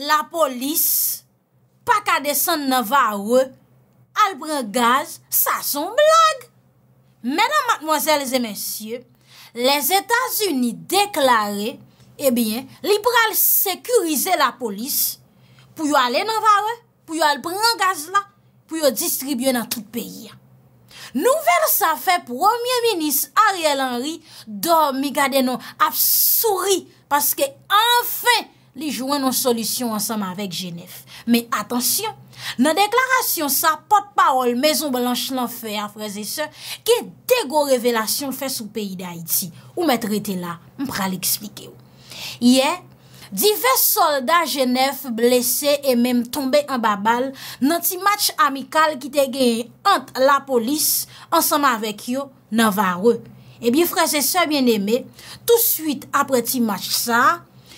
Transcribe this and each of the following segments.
la polis, pa ka desan Navarro, al pren gaz, sa son blag. Mèdam, matmozèles et mèsyè, les Etats-Unis déklarè, ebyen, eh li pral sekurize la polis, pou yo alè Navarro, pou yo al pren gaz la, pou yo distribye nan tout peyi. Nou vel sa fè, Premier Ministre Ariel Henry, do mi gade nou ap souri, paske anfen yon li jwen nou solisyon ansanm avèk Genèf. Men, atensyon, nan deklarasyon sa, pot parol, Mezon Blanche nan fè, a freze se, ki te go revelasyon fè sou peyi de Haïti. Ou mè trète la, mpral eksplike yo. Ye, dive soldat Genèf blese e menm tombe an babal nan ti match amikal ki te gen ant la polis ansanm avèk yo nan vare. E bi freze se, mwen eme, tout suite apre ti match sa,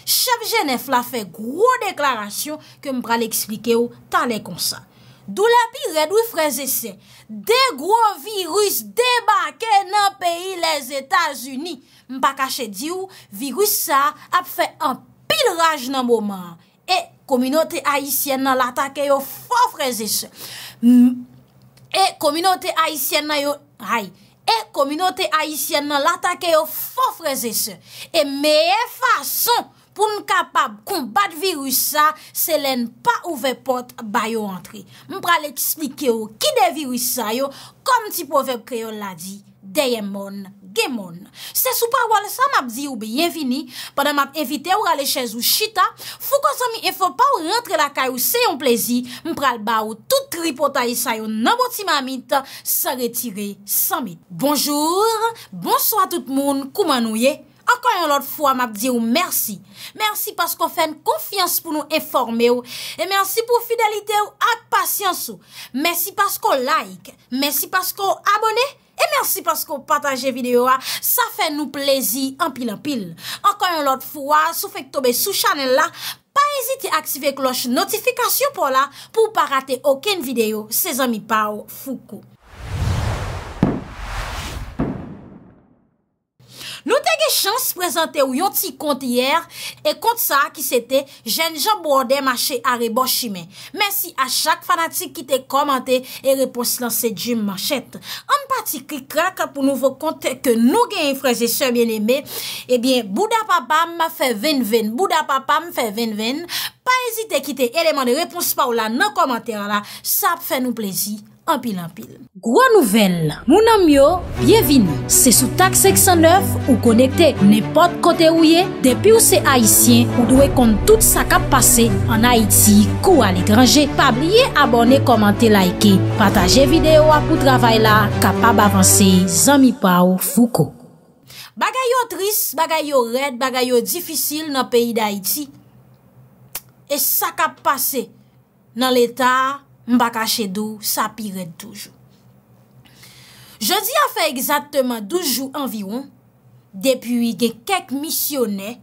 Chèp Genèf la fè gro deklarasyon ke m pral eksplike ou tan lè kon sa. Dou la pi redou freze se, de gro virus debake nan peyi les Etats-Unis. M pa kache di ou, virus sa ap fè an pil raj nan mouman. E, kominote aisyen nan latake yo fò freze se. E, kominote aisyen nan yo... Ay! E, kominote aisyen nan latake yo fò freze se. E, meye fason, pou m kapab kon bat virus sa, se len pa ouve pot ba yo antre. M pral eksplike yo ki de virus sa yo, kom ti pove kre yo la di, deye moun, ge moun. Se sou pa wale sa map di yo beyevini, padan map evite yo rale chez ou chita, fou kon sa mi enfo pa ou rentre la kayo se yon plezi, m pral ba ou tout ripota yi sa yo naboti ma mit sa retire san mit. Bonjour, bonsoi tout moun, kouman ou ye? Ankan yon lot fwa m ap diyo mersi. Mersi pas kon fèn konfians pou nou eforme yo. E mersi pou fidelite yo ak pasyans yo. Mersi pas kon like. Mersi pas kon abone. E mersi pas kon pataje video yo. Sa fè nou plezi anpil anpil. Ankan yon lot fwa, sou fèk tobe sou chanel la, pa ezite aktive kloche notifikasyon pou la, pou pa rate oken video se zami pa ou foukou. Nou te ge chans prezante ou yon ti kont iyer, e kont sa ki sete, jen jan bou ode mache are bo chime. Mersi a chak fanatik ki te komante, e repons lan se djim manchet. An pati ki kra ka pou nouvo kont, ke nou gen yon fraze se mjen eme, e bien, bouda papa m fe ven ven, bouda papa m fe ven ven, pa ezite ki te eleman de repons pa ou la, nan komante an la, sa pfe nou plezi. Anpil, anpil. Gro nouvel, mounan myo, bienvini, se sou tak 609 ou konekte, nepot kote ouye, depi ou se Haitien, ou dwe kont tout sa kap pase an Haiti, kou al ekranje. Pabliye abone, komante, laike, pataje videyo apou travay la, kapab avanse, zami pa ou fouko. Bagay yo tris, bagay yo red, bagay yo difisil nan peyi d'Haïti, e sa kap pase nan l'Etat Mba kache dou, sa pi red toujou. Je di a fe exactement 12 jou environ, depi y wi gen kek misyonè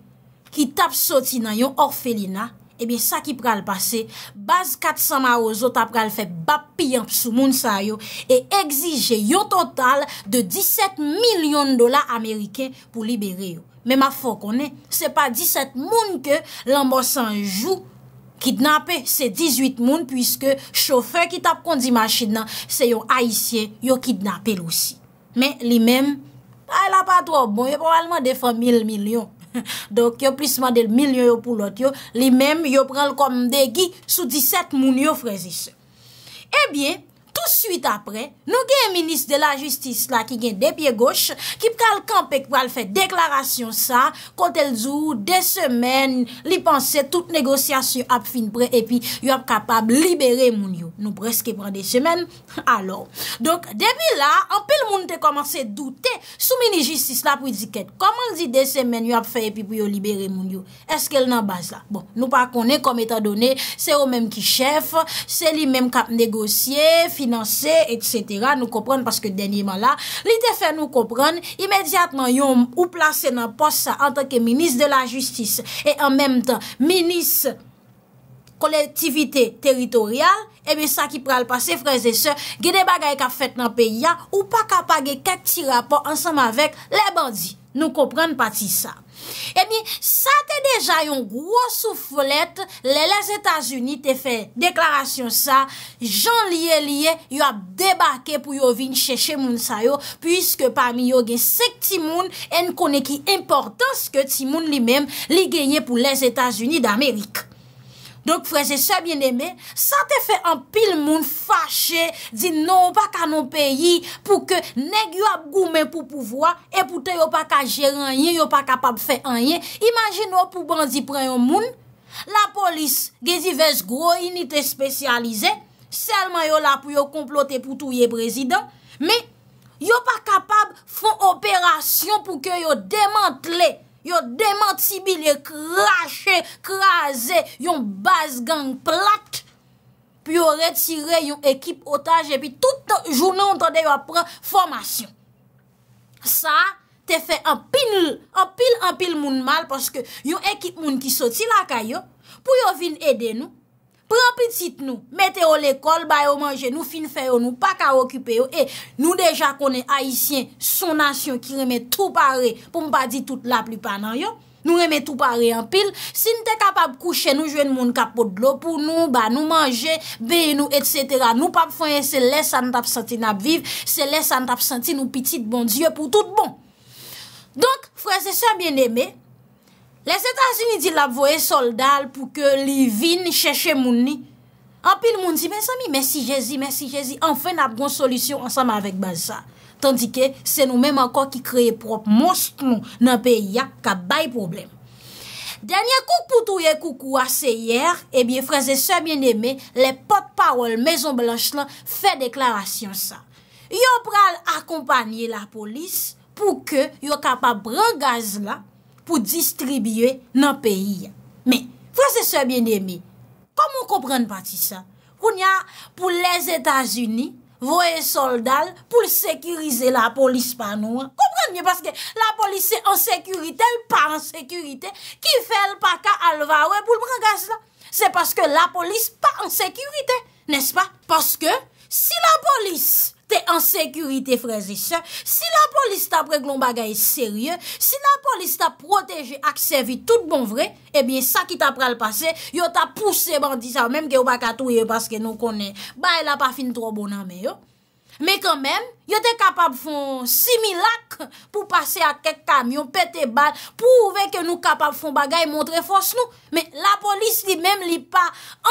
ki tap soti nan yon orfelina, ebyen sa ki pral pase, baz 400 ma ou zo tap pral fe bap pi yon psou moun sa yo e egzije yon total de 17 milyon dola ameriken pou libere yo. Men ma fok konen, se pa 17 moun ke l'anbosan jou Kidnapè, se 18 moun, pwiske chowfer ki tap kondi masjid nan, se yon haisyen, yon kidnapè lousi. Men, li men, ay ah, la pa tro bon, yon probableman defan 1000 milyon. Dok, yon plisman del milyon yon pou lot yon, li men, yon pren l kom de gi, sou 17 moun yon frezise. Ebyen, tout suite apre, nou gen yon minis de la justis la ki gen de pie goche ki p kal kan pek pou al fe deklarasyon sa, kont el zou de semen, li panse tout negosyasyon ap fin pre epi yon ap kapab libere moun yo. Nou preske pran de semen, alor. Donk, debi la, anpe l moun te komanse doute sou mini justis la pou yon ziket. Koman zi de semen yon ap fe epi pou yon libere moun yo? Eske l nan bas la? Bon, nou pa konen kom etadone, se yo menm ki chef, se li menm kap negosye, fi Finanse, etc. Nou kompran paske denye man la. Li te fe nou kompran, imediatman yon ou plase nan pos sa an tanke minis de la justis. E an menm tan, minis kolektivite teritorial, ebe sa ki pral pase, freze se, gede bagay ka fet nan peya ou pa ka page kak ti rapor ansam avek le bandi. Nou kompran pati sa. Emi, eh sa te deja yon gwo sou folet, le les Etats-Unis te fe deklarasyon sa, jan liye liye, yo ap debake pou yo vin cheche moun sayo, pwiske pami yo gen sek ti moun, en kone ki importans ke ti moun li mem li genye pou les Etats-Unis d'Amerik. Donk freze sebyen eme, sa te fe an pil moun fache, di nou pa kanon peyi pou ke neg yo ap goumen pou pouvoa, epoute yo pa ka jere anyen, yo pa kapab fe anyen. Imagine yo pou bandi preyon moun, la polis gezi vez gro, inite spesyalize, selman yo la pou yo komplote pou touye prezident, me yo pa kapab fon operasyon pou ke yo demantle prezident. Yo demantibilye krashe, krashe yon baz gang plat, pi yo retire yon ekip otaje, pi tout jou nou entande yo apren formasyon. Sa, te fe anpil, anpil, anpil moun mal, poske yon ekip moun ki soti la kayo, pou yo vin ede nou, Frè piti nou, mette yo l'ekol, bay yo manje, nou fin fè yo, nou pa ka okupe yo, e, nou deja konen Haitien, son ansyon ki reme tout pare, pou mpa di tout la pli panan yo, nou reme tout pare an pil, si nou te kapab kouche nou, jwen moun kapot lo pou nou, ba nou manje, beye nou, etc. Nou pap fwenye se les an tap senti nap viv, se les an tap senti nou piti bon diyo pou tout bon. Donk, frè se sa bien eme, Les Etats-Unis di l ap voye soldal pou ke li vin chèche mouni. Anpil mouni di, mè san mi, mè si jèzi, mè si jèzi, anfe n ap gon solisyon ansan mè avèk bè sa. Tandike, se nou mèm anko ki kreye prop monsklon nan pe ya kap bay problem. Dènyè kouk pou touye kouk ou ase yèr, ebyè eh freze sa mè nèmè, lè pop-parol mè zon blanche lan fè deklarasyon sa. Yo pral akompanyè la polis pou ke yo kap ap bre gaz la, pou distribuye nan peyi. Me, fwese se bien demi, komon kompren pati sa, koun ya pou les Etats-Unis, voye soldal pou sekurize la polis pa nou. Kompren mi, paske la polis se en sekurite, ou pa en sekurite, ki fel pa ka alvawen pou l'brangas la. Se paske la polis pa en sekurite, nespa, paske si la polis en sekurite frezise. Si la polis ta prek loun bagay serye, si la polis ta protege aksevi tout bon vre, ebyen eh sa ki ta prel pase, yo ta pousse bandisa mèm ke wakato ye baske nou konen. Ba, e la pa fin tro bonan me yo. Me kon men, yo te kapab fon simi lak pou pase a kek kamyon, pete bal, pou ouve ke nou kapab fon bagay, montre fos nou. Me la polis li men li pa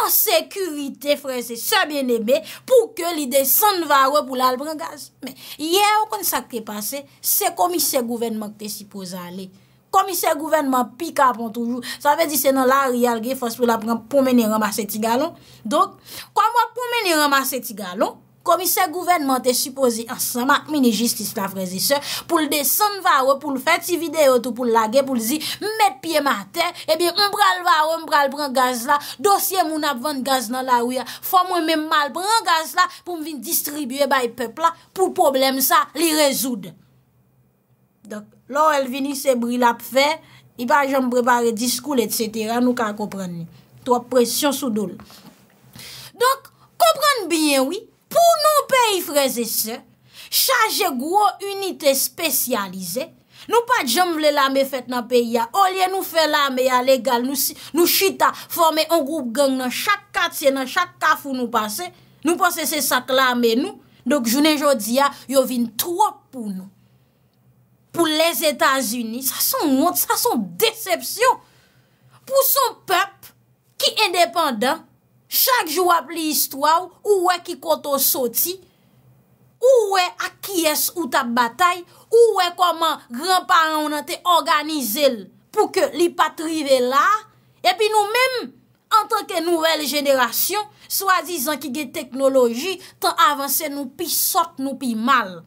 an sekurite frese, sa bien ebe, pou ke li de san varwe pou la albrengaz. Me, ye ou kon sakte pase, se komise gouvenman te si pou zale. Komise gouvenman pi kapon toujou, sa ve di se nan la rial ge fos pou la pren pou meni ramase ti galon. Dok, kwa mwa pou meni ramase ti galon, komise gouvenman te suposi ansama, mini jistis la frezi se, pou l de san vare, pou l fet si videyo tou pou l lage, pou l zi met piye ma te, e eh bi yon bral vare, yon bral pran gaz la, dosye moun ap vande gaz nan la ouya, fwa mwen men mal pran gaz la, pou m vin distribye bay pepla, pou problem sa li rezoud. Donk, lor el vini se bril ap fe, i ba jom prepare diskoul et setera, nou ka kompran ni. Tro presyon sou dole. Donk, kompran biyen wii, pou nou peyi freze se, chaje gwo unitè spesyalize, nou pa jom vle lame fèt nan peyi ya, olye nou fè lame ya legal, nou chita, formè an group gang nan, chak katye nan, chak kafou nou pase, nou pase se sak lame nou, dok jounè jodi ya, yo vin 3 pou nou. Pou les Etats-Unis, sa son monte, sa son decepsyon, pou son pep, ki indépendant, Chak jou ap li histwaw, ou we ki konton soti, ou we ak kyes ou tap batay, ou we koman granparen ou nan te organize l pou ke li patrive la, epi nou menm, an tanke nouvel jenerasyon, swazizan ki gen teknoloji, tan avanse nou pi sot nou pi mal.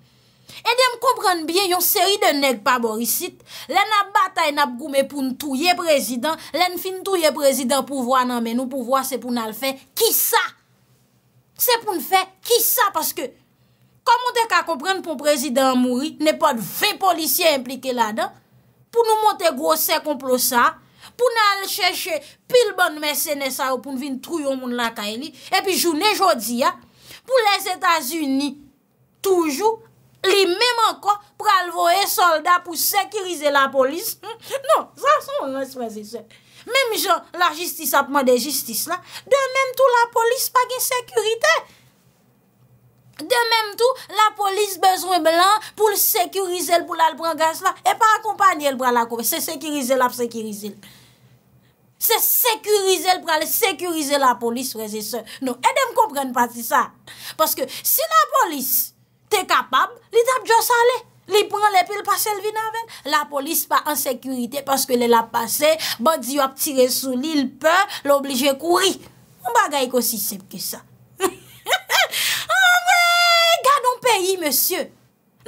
E de m komprenn bye yon seri de neg pa borisit, len ap batay nap goume pou n touye prezident, len fin touye prezident pou vwa nan menou, pou vwa se pou n al fè ki sa. Se pou n fè ki sa, paske komon de ka komprenn pou prezident mouri, ne pa dve policye implike la dan, pou nou monte gwo se komplo sa, pou n al chèche pil bon mè sè nè sa ou pou n vin trou yon moun lakay li, epi jou ne jodi ya, pou les Etats-Unis toujou, li menman kon pral voye soldat pou sekurize la polis. Hm? Non, zan son moun mwen se prezise. Menm jan la jistis apman de jistis la, de menm tou la polis pa gen sekurite. De menm tou la polis bezwen blan pou sekurize l pou lal prangas la, e pa akompanyel pral la koube. Se sekurize l apsekurize l. Se sekurize l pral sekurize la polis prezise. Non, e dem kompren pati sa. Paske si la polis... Se kapab, li tap djos ale. Li pran le pil pa selvi nan ven. La polis pa an sekurite paske le la pase. Bandi yo ap tire sou li l'pe, l'oblije kouri. Ou bagay ko si sep ke sa. An vre, gado mpe yi, monsye.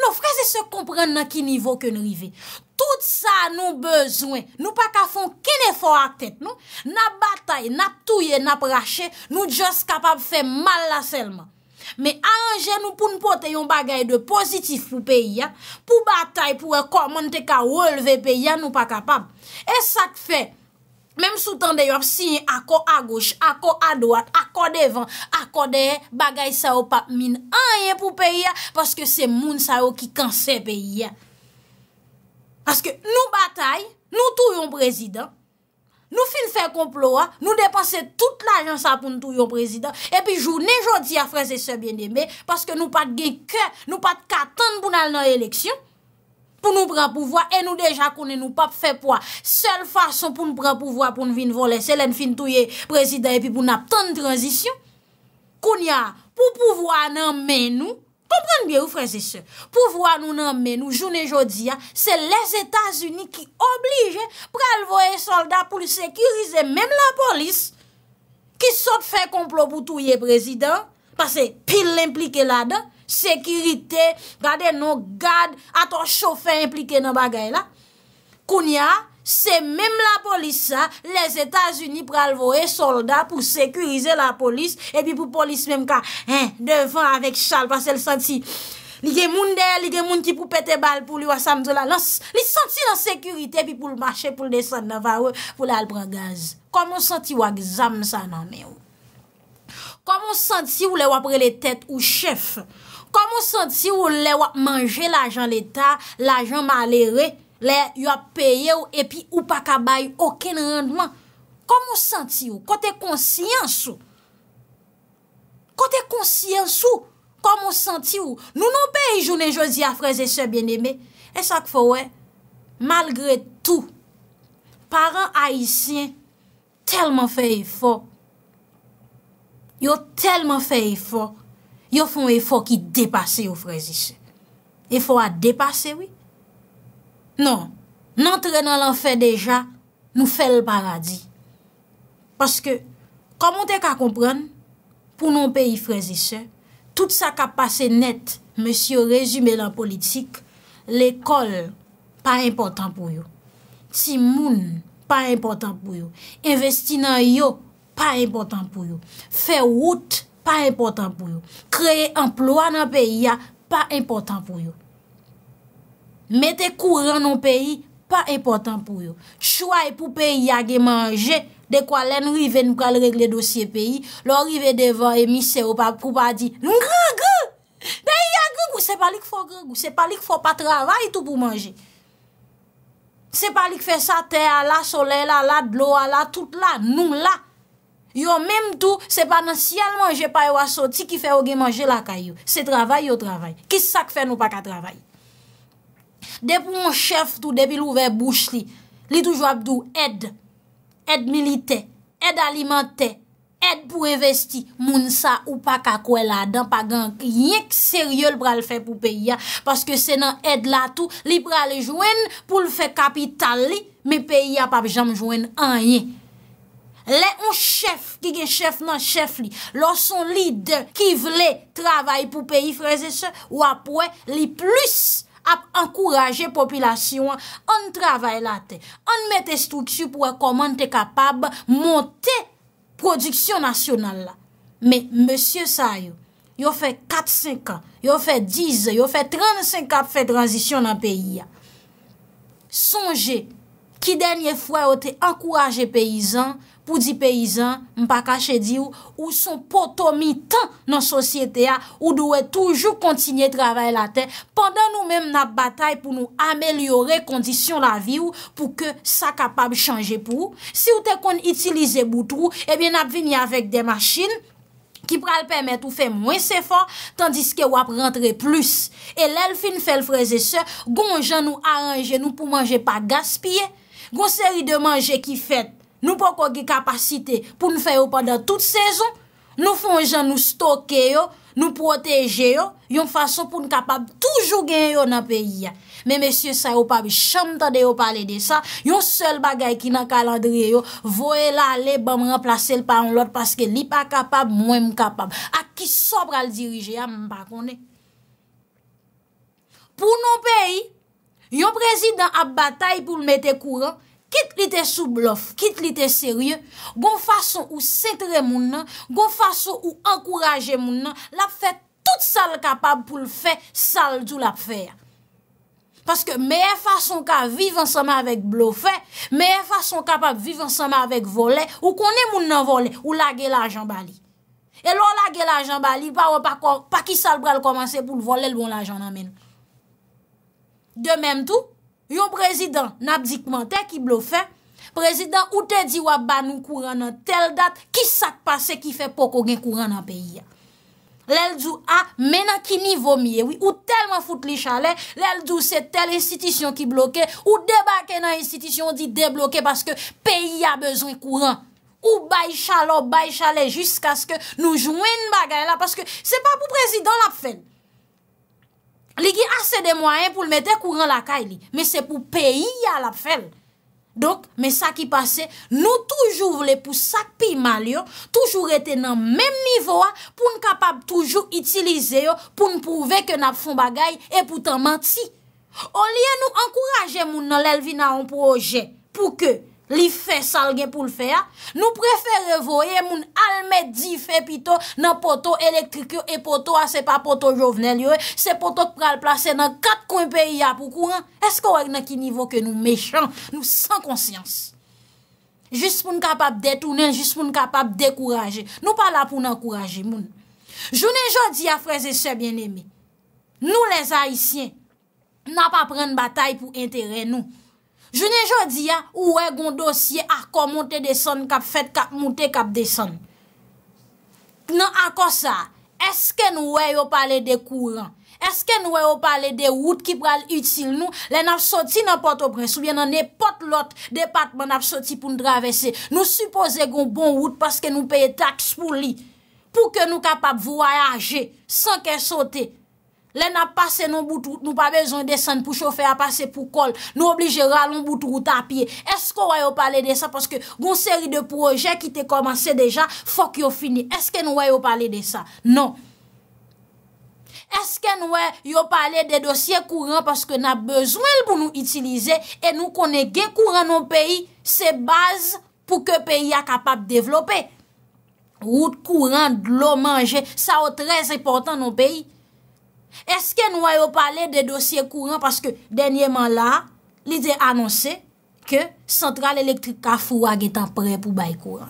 Nou freze se kompren nan ki nivou ke nou yive. Tout sa nou bezwen. Nou pa ka fon kene fo ak tet nou. Na batay, na touye, na prache, nou djos kapab fe mal la selman. Me a anje nou pou nou pote yon bagay de pozitif pou peyi ya, pou batay pou e komon te ka wolve peyi ya, nou pa kapab. E sa te fe, mem sou tan de yo ap si yon akor a goch, akor a doat, akor devan, akor deye, bagay sa yo pap min anye pou peyi ya, paske se moun sa yo ki kansen peyi ya. Paske nou batay, nou tou yon prezident, Nou fin fè komploa, nou depase tout l'ajansa pou nou tou yon prezident, epi jou ne jodi a freze se bien deme, paske nou pat gen kè, nou pat katan pou nan nan eleksyon, pou nou pran pouvoi, e nou deja konen nou pap fè poa. Sel fason pou nou pran pouvoi, pou nou vin volè, selen fin tou yon prezident, epi pou nan tan transisyon, konya pou pouvoi nan men nou, Kompranmye ou freze se? Pouvoan nou nan men nou, jounen jodi ya, se les Etats-Unis ki oblige pralvoye soldat pou lisekirize men la polis ki sot fè komplo pou touye prezident pase pil implike la dan, sekirite, gade nou, gade, ato chofè implike nan bagay la, kouni ya, Se mèm la polis sa, les Etats-Unis pralvore soldat pou sekurize la polis, epi pou polis mèm ka, hein, devan avèk chal, pasèl santi, li gen moun der, li gen moun ki pou pète bal pou li wa samzola, li santi la sekurite, epi pou l'mache, pou l'desan navare, pou lal prangaze. Koman santi wak zam sa nan mè ou? Koman santi wou lè wap prele tèt ou chef? Koman santi wou lè wap manje l'ajan l'Etat, l'ajan malere? Le, yo ap peye ou epi ou pa kabay ouken rendman. Koman senti ou? Kote konsyans ou? Kote konsyans ou? Koman senti ou? Nou nou pe yi jounen josi a freze se bieneme. E sak fwe, malgre tou, paran haisyen telman fe e fwo. Yo telman fe e fwo. Yo fwen e fwo ki depase yo freze se. E fwo a depase wè. Non, n'entre nan l'enfer deja, nou fè l'paradi. Paske, komon te ka kompran, pou non pe yi frezise, tout sa ka pase net, monsi yo rezume l'an politik, l'ekol pa important pou yo, ti moun pa important pou yo, investi nan yo pa important pou yo, fè wout pa important pou yo, kreye emplwa nan peyi ya pa important pou yo. Mette kouran nou peyi, pa important pou yo. Choua e pou peyi yage manje, dekwa len rive nou kal regle dosye peyi, lor rive devan e misè ou pa pou pa di, NGREGOU! Peyi yage gougou, se pa li kfo gregou, se pa li kfo pa travay tout pou manje. Se pa li kfe sa te ala, solel ala, dlo ala, tout la, nou la. Yo menm tou, se pa nan si al manje pa yo asoti ki fe oge manje la kayo. Se travay yo travay. Kis sa kfe nou pa ka travay? De pou moun chef tou depil ouve bouche li, li tou jo apdou ed, ed milite, ed alimante, ed pou evesti moun sa ou pa kakwe la dan pa genk. Yek seryol pral fe pou peyi ya, paske se nan ed la tou, li pral joen pou l fe kapital li, me peyi ya pap jam joen anye. Le moun chef, ki gen chef nan chef li, lonson li de ki vle travay pou peyi freze se, wapwe li plus. ap ankouraje populasyon an travay la te. An mette stoutu pou akoman te kapab monte produksyon nasyonal la. Men, monsye sa yo, yo fè 4-5 an, yo fè 10 an, yo fè 35 an ap fè transisyon nan peyi ya. Sonje, ki denye fwa yo te ankouraje peyizan, pou di peyizan, mpa kache di ou, ou son potomi tan nan sosyete ya, ou dowe toujou kontinye travay la ten, pandan nou menm nap batay pou nou amelyore kondisyon la vi ou, pou ke sa kapab chanje pou ou. Si ou te kon itilize boutrou, ebyen nap vini avek de machin, ki pral pemet ou fe mwen sefor, tandis ke wap rentre plus. E lel fin fel freze se, gon jan nou aranje nou pou manje pa gaspye, gon seri de manje ki fet, Nou pou kouge kapasite pou nou fè ou pa da tout sezon, nou fonjan nou stoke yo, nou proteje yo, yon fason pou nou kapab toujou gen yo nan peyi ya. Me mèsyè sa ou pa bi chanm tade ou pale de sa, yon sel bagay ki nan kaladri yo, voye la le bam remplase l pa an lot, paske li pa kapab, mwen m kapab. Ak ki sobra l dirije ya, mwen pa kone. Pou nou peyi, yon prezident ap batay pou l mette kouran, Kit li te sou blof, kit li te serye, gon fason ou sentre moun nan, gon fason ou ankouraje moun nan, lap fè tout sal kapab pou l'fè, sal tout lap fè ya. Paske meye fason ka vive ansama avèk blofè, meye fason kapab vive ansama avèk volè, ou konè moun nan volè, ou lage la jan bali. E lò lage la jan bali, pa ki sal pral komanse pou l'volè lbon la jan namen. De menm tou, Yon prezidant nap dikman te ki blo fe, prezidant ou te di wap ba nou kouran nan tel dat, ki sak pa se ki fe poko gen kouran nan peyi ya. Lèl djou a menan ki ni vomiye, ou telman foute li chale, lèl djou se tel institisyon ki bloke, ou debake nan institisyon di debloke, paske peyi ya bezwen kouran. Ou bay chale, ou bay chale, jisk aske nou jwenn bagay la, paske se pa pou prezidant la fen. Li ki ase de mwayen pou l mette kou ran l akay li. Me se pou peyi ya la fel. Donk, me sa ki pase, nou toujou vle pou sak pi mal yo, toujou rete nan menm nivouwa pou n kapab toujou itilize yo pou n pouve ke nap fon bagay e pou tan manti. On liye nou ankoraje moun nan l elvi nan an proje pou ke... Li fè sal gen pou l fè a? Nou prefè revoye moun alme di fè pito nan poto elektrikyo E poto a se pa poto jovenel yo e Se poto pral plase nan kat kon peyi a pou kou an Esko wèk nan ki nivou ke nou mechan? Nou san konsyans Jist pou n kapap detounen, jist pou n kapap dekouraje Nou pa la pou n akouraje moun Jounen jodi a freze se bien eme Nou les haisyen Nan pa pren batay pou entere nou Jounen jodi ya, ouwe yon dosye akor monte de son kap fet kap monte kap de son. Nan akor sa, eske nou weyo pale de kouran? Eske nou weyo pale de wout ki pral util nou? Len ap soti nan pote bre, soubyen nan ne pote lot, departman ap soti pou nou dravese. Nou suppose yon bon wout paske nou peye taks pou li, pou ke nou kapap voyaje, san ke sote. Le na pase nou pa bezon de san pou chofe a pase pou kol. Nou oblige raloun boutrou tapye. Eske nou wè yon pale de sa? Paske goun seri de proje ki te komanse deja, fok yon fini. Eske nou wè yon pale de sa? Non. Eske nou wè yon pale de dosye kouran paske na bezwen pou nou itilize e nou konne gen kouran nou peyi se baz pou ke peyi a kapap devlope. Rout kouran, lo manje, sa ou trez repotan nou peyi. Eske nou wè yo pale de dosye kouran paske denyèman la, li de anonse ke Sentral Elektrika Fouag etan pre pou bay kouran.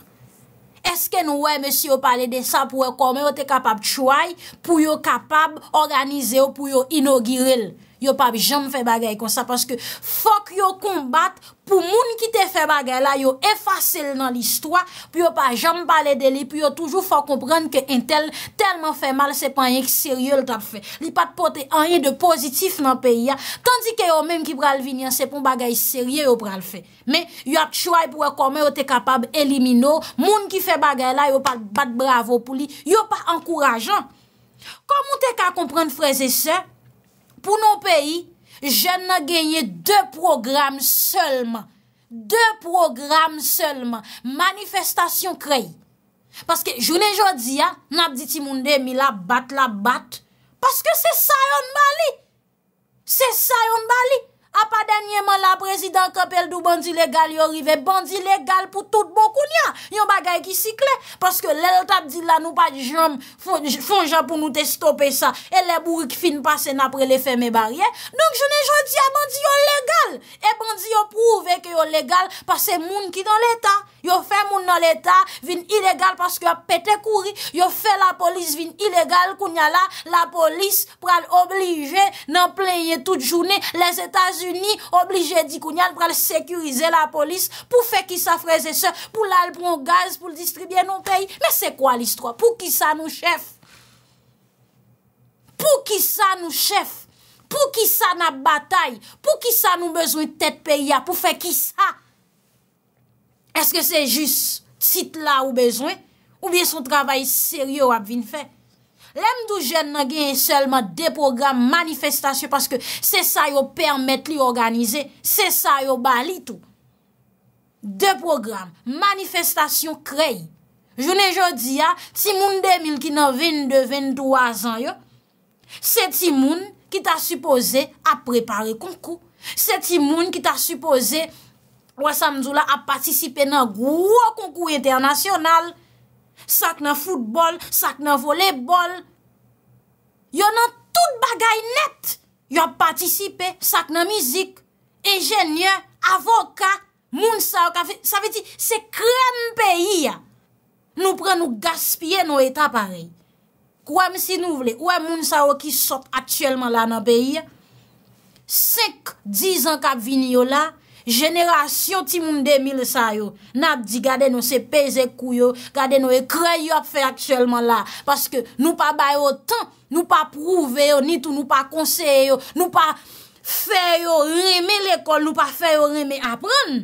Eske nou wè, mèsi yo pale de sa pou wè kome yo te kapab tchouay pou yo kapab organize yo pou yo inogirel yo pa jom fe bagay kon sa, paske fok yo kombat, pou moun ki te fe bagay la, yo efase l nan listwa, pi yo pa jom baledeli, pi yo toujou fok komprenke ke intel telman fe mal, se pan yon ki serye l tap fe. Li pat pote anye de pozitif nan peya, tandike yo menm ki pral vinyan, se pon bagay serye yo pral fe. Men, yo ap chwa yon e pou akome, e yo te kapab elimino, moun ki fe bagay la, yo pat bat bravo pou li, yo pa ankorajan. Kom moun te ka komprenke freze se, Pou nou peyi, jen nan genye de program selman. De program selman. Manifestasyon krey. Paske jounen jodi, nan ap diti moun demi la bat la bat. Paske se sayon bali. Se sayon bali. a pa danye man la prezident kapel do bandi legal yo rive bandi legal pou tout bo koun ya yon bagay ki sikle, paske lèl tat di la nou pa jom fonjap pou nou te stopè sa, e lèbou ki fin pasen apre lè fèmè barye nouk jounè jodi a bandi yo legal e bandi yo prouve ke yo legal pasè moun ki nan l'Etat yo fè moun nan l'Etat vin ilegal paske yo pète kouri, yo fè la polis vin ilegal koun ya la la polis pral oblige nan plèye tout jounè, lèz etaj uni, oblige di kounyan pral sekurize la polis pou fe ki sa freze se, pou lal pran gaz, pou distribye nou peyi. Men se kwa listro? Pou ki sa nou chef? Pou ki sa nou chef? Pou ki sa na batay? Pou ki sa nou bezwen tet peyi a? Pou fe ki sa? Eske se jis sit la ou bezwen? Ou bie son travay seryo ap vin fey? Le mdou jen nan gen yon selman de program manifestasyon paske se sa yo permet li organize, se sa yo bali tou. De program, manifestasyon krey. Jounen jodi ya, ti moun 2000 ki nan 22-23 an yo, se ti moun ki ta suppose a prepare konkou, se ti moun ki ta suppose lo a samzou la a patisipe nan gwo konkou internasyonal, sak nan foutbol, sak nan volebol, Yo nan tout bagay net. Yo patisipe sak nan mizik, enjenye, avoka, moun sa wakafi. Sa ve ti, se krem peyi ya, nou pre nou gaspye nou eta pare. Kou wèm si nou vle, wèm moun sa wakif sot atyèlman la nan peyi ya, sek dizan wakafi vini yo la, jenera syon ti moun de mil sa yo, nap di gade nou se peze kou yo, gade nou e kre yo ap fe akselman la, paske nou pa bayo tan, nou pa prouve yo, ni tou nou pa konseyo, nou pa fe yo reme l'ekol, nou pa fe yo reme apren,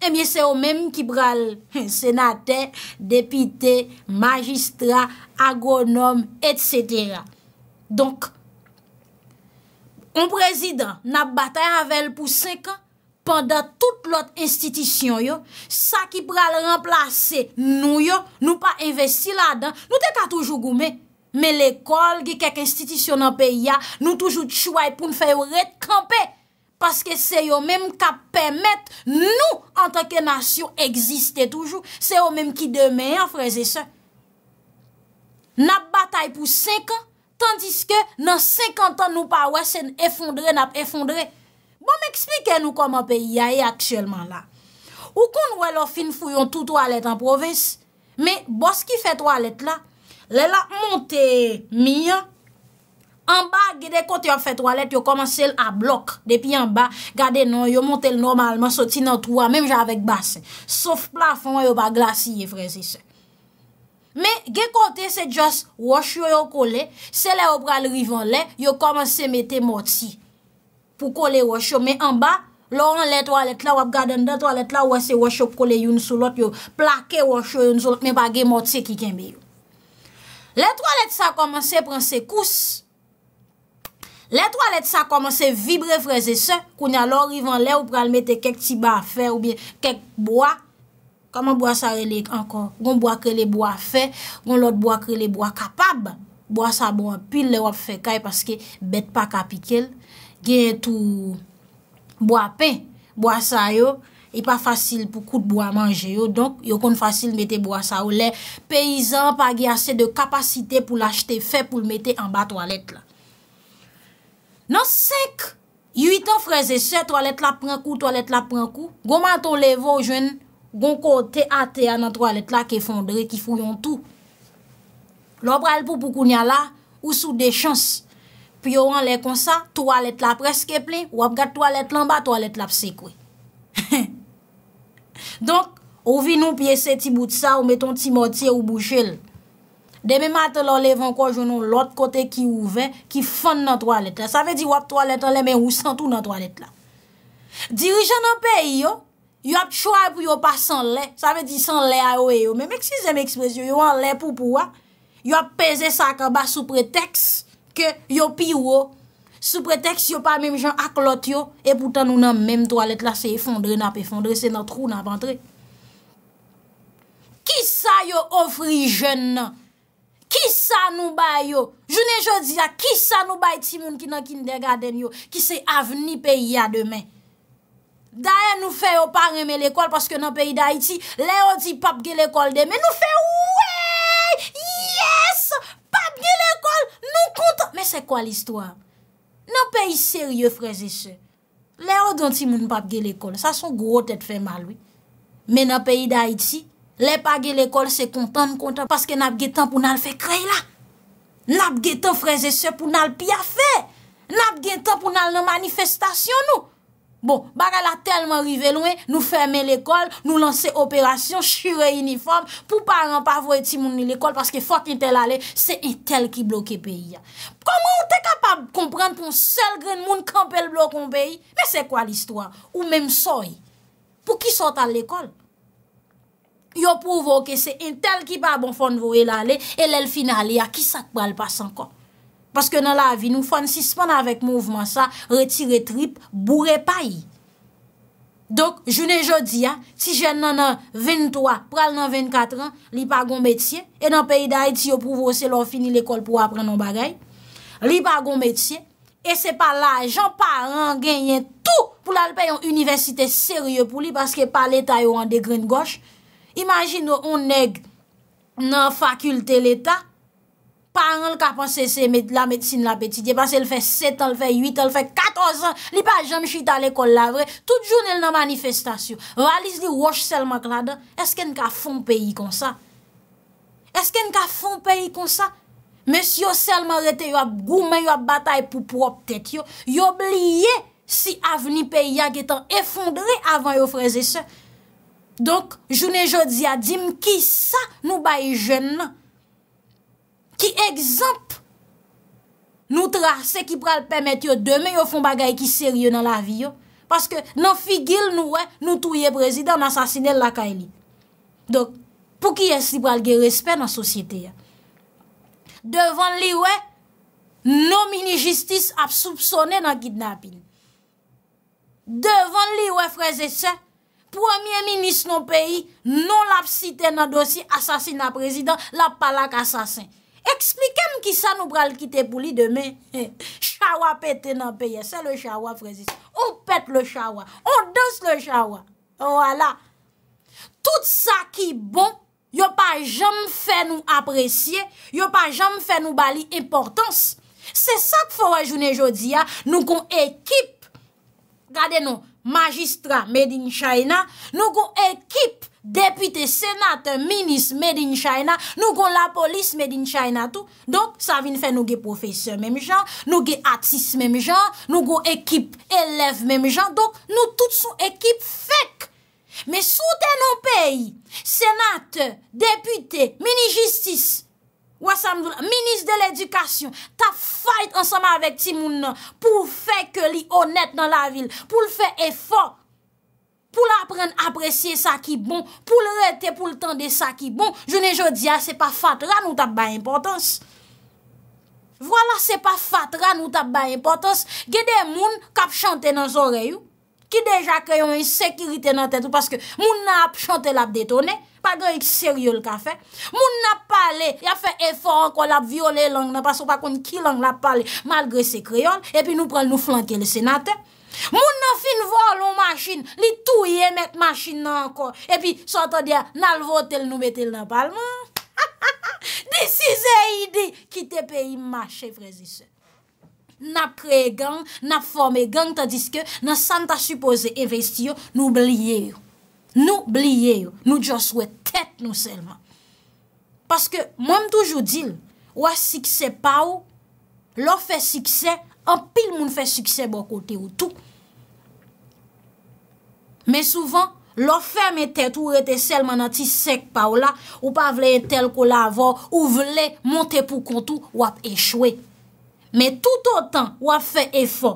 e miye se yo menm ki bral, senate, depite, magistra, agronom, et setera. Donk, un prezident, nap batay anvel pou sek an, pandan tout lot institisyon yo, sa ki pral remplase nou yo, nou pa investi la dan, nou ten ka toujou goumen, men l'ekol ge kek institisyon nan peyi ya, nou toujou tchouay pou nfe yo retkampen, paske se yo menm ka pemet, nou an tanke nasyon egziste toujou, se yo menm ki demen an freze se. Nap batay pou 5 an, tandis ke nan 50 an nou pa wese, se nou efondre, nap efondre, Bon m'eksplike nou koman peyi yae aksyèlman la. Ou kon nou wè lò fin fuyon tout walet an provis. Me, bos ki fè walet la, lè la monte miyan. An ba gede kote yon fè walet, yo komanse l'a blok. Depi an ba, gade non, yo monte l'normalman, soti nan trwa, mèm javek bas. Sof plafon, yo ba glasi yon frezise. Me, gede kote se jos wosh yon yo kole, se lè yo pral rivan lè, yo komanse mette moti. pou kole wosho, men anba, lor an let wale tla wap gaden, let wale tla wase wosho pou kole yon sou lot, yo plake wosho yon sou lot, men pa ge motse ki kenbe yon. Let wale tsa komanse pranse kous, let wale tsa komanse vibre freze se, koun ya lor rivan le ou pral mette kek tiba a fe, ou biye kek boa, kaman boa sa rele ankon, gon boa kre le boa fe, gon lot boa kre le boa kapab, boa sa boan pil le wap fe kay, paske bet pa kapikel, gen tou bo apen, bo asay yo, e pa fasil pou kout bo a manje yo, donk yo kon fasil mette bo asay yo, le peyizan pa gen ase de kapasite pou l'achete, fe pou l'mette an ba toalet la. Nan sek, yu itan freze se, toalet la pran kou, toalet la pran kou, goman ton levon ou jwen, goun kote ate an an toalet la, ke fondre, ki foun yon tou. Lopal pou pou koun ya la, ou sou de chans, Pi yo anle kon sa, toalet la preske pli, wap gat toalet lan ba, toalet la psikwe. Donk, ouvi nou pi ese ti bout sa ou meton ti moti ou boujil. Deme matel anle vanko jounon lot kote ki ouve, ki fon nan toalet la. Sa ve di wap toalet anle men ou san tou nan toalet la. Dirijan nan pe yo, yo ap choy pou yo pa sanle. Sa ve di sanle awe yo. Men mèk si zem ekspresyon, yo anle pou pouwa, yo ap peze sa akaba sou preteks. yo piwo, sou pretext yo pa mèm jan ak lot yo, e poutan nou nan mèm toalet la se effondre nan peffondre, se nan trou nan pantre ki sa yo ofri jen nan ki sa nou bay yo jounen jodi ya, ki sa nou bay ti moun ki nan kindergarten yo, ki se avni peyi ya demè dayan nou fe yo pa reme l'ekol paske nan peyi da iti, le yo di pap ge l'ekol demè, nou fe wè Mè se kwa l'istwa? Nan peyi serye freze se. Le odon ti moun pape ge l'ekol. Sa son gro tèt fè mal wè. Mè nan peyi d'Haïti, le pape ge l'ekol se kontan mè kontan paske nap ge tan pou nan fè krey la. Nap ge tan freze se pou nan pi a fè. Nap ge tan pou nan nan manifestasyon nou. Bon, Baral a telman rive louen, nou ferme l'ekol, nou lanse operasyon, chure uniform, pou paran pa vo eti moun ni l'ekol, paske fote intel ale, se intel ki bloke peyi ya. Koman ou te kapab komprende pou un sel gren moun kampe l bloke moun peyi? Men se kwa l'istwa? Ou menm soy? Pou ki sote al l'ekol? Yo pou vo ke se intel ki pa bon fonde vo el ale, el el final, ya ki sak pral pas ankon? Paske nan la vi, nou fan si span avèk mouvman sa, retire trip, bourè pa yi. Dok, jounè jodi ya, ti jèn nan nan 23, pral nan 24 an, li pa gon betye, e nan peyi da yi ti yo prouvose lor fini l'ekol pou aprenon bagay, li pa gon betye, e se pa la, jan pa ran genyen tout pou lal peyon universite serye pou li, paske pa l'Etat yo an degren goch. Imagino, on neg nan fakulte l'Etat, Paran l ka panse se la medsine la petite. E panse l fè 7 an, l fè 8 an, l fè 14 an. Li pa jèm chit al ekol la vre. Tout joun el nan manifestasyon. Ralise li wòch selman kladan. Esken ka fon peyi kon sa? Esken ka fon peyi kon sa? Mè si yo selman rete yo ap goumen, yo ap batay pou prop tèt yo, yo bliye si avni peyi ya ki tan efondre avan yo freze se. Donk, joun e jòdzi a dim ki sa nou bayi jèn non? nan? Ki ekzamp nou trase ki pral pemet yo deme yo fon bagay ki seryo nan la vi yo. Paske nan figil nou wè nou touye prezident an sasine lakay li. Dok pou ki yon si pral gen respè nan sosyete ya. Devan li wè nou mini jistis ap soupsone nan kidnapin. Devan li wè freze se, premier minis nou peyi nou lap site nan dosi asasine an prezident, lap palak asasin. Eksplike m ki sa nou bral ki te pou li deme. Chawa pete nan peye. Se le chawa frezise. On pete le chawa. On dos le chawa. Wala. Tout sa ki bon, yo pa jam fe nou apresye. Yo pa jam fe nou bali importans. Se sa k fwa jounen jodi ya, nou kon ekip. Gade nou, magistra made in China, nou kon ekip. Depute, senate, minis, made in China, nou kon la polis, made in China, tout. Donk, sa vin fè nou ge profeseur mèm jan, nou ge atis mèm jan, nou kon ekip, elef mèm jan. Donk, nou tout sou ekip fèk. Mè sou te nou pey, senate, depute, mini-justis, wazam dounan, minis de l'edukasyon, ta fayt ansama avèk ti moun nan pou fèk li honèt nan la vil, pou l'fèk e fòk. pou la apren apresye sa ki bon, pou le rete pou le tende sa ki bon, je ne je di a se pa fat, ran ou ta ba importans. Vwala se pa fat, ran ou ta ba importans, gede moun kap chante nan zoreyou, ki deja kreyon yon sekirite nan tetou, paske moun na ap chante la ap detone, pa gen yon seryol ka fe, moun na pale, ya fe eforan kon la ap vyole lang nan, paske pa kon ki lang la pale malgre se kreyon, epi nou pral nou flanke le senate, Moun nan fin vol ou machin, li touye met machin nan ankon. E pi, sa ta diya, nan alvote l nou bete l nan palman. This is a idea ki te pe imache, frezi se. Na pre gang, na forme gang, ta diske, nan san ta suppose investi yo, nou bliye yo. Nou bliye yo. Nou just wet tete nou selvan. Paske, moun toujou dil, wak sikse pa ou, lor fe sikse, an pil moun fe sikse bo kote ou touk. Men souvan, lò fè mè tèt ou rete sel manati sek pa ou la, ou pa vle yon tel ko la avò, ou vle monte pou kontou, wap e chwe. Men tout o tan wap fè e fò,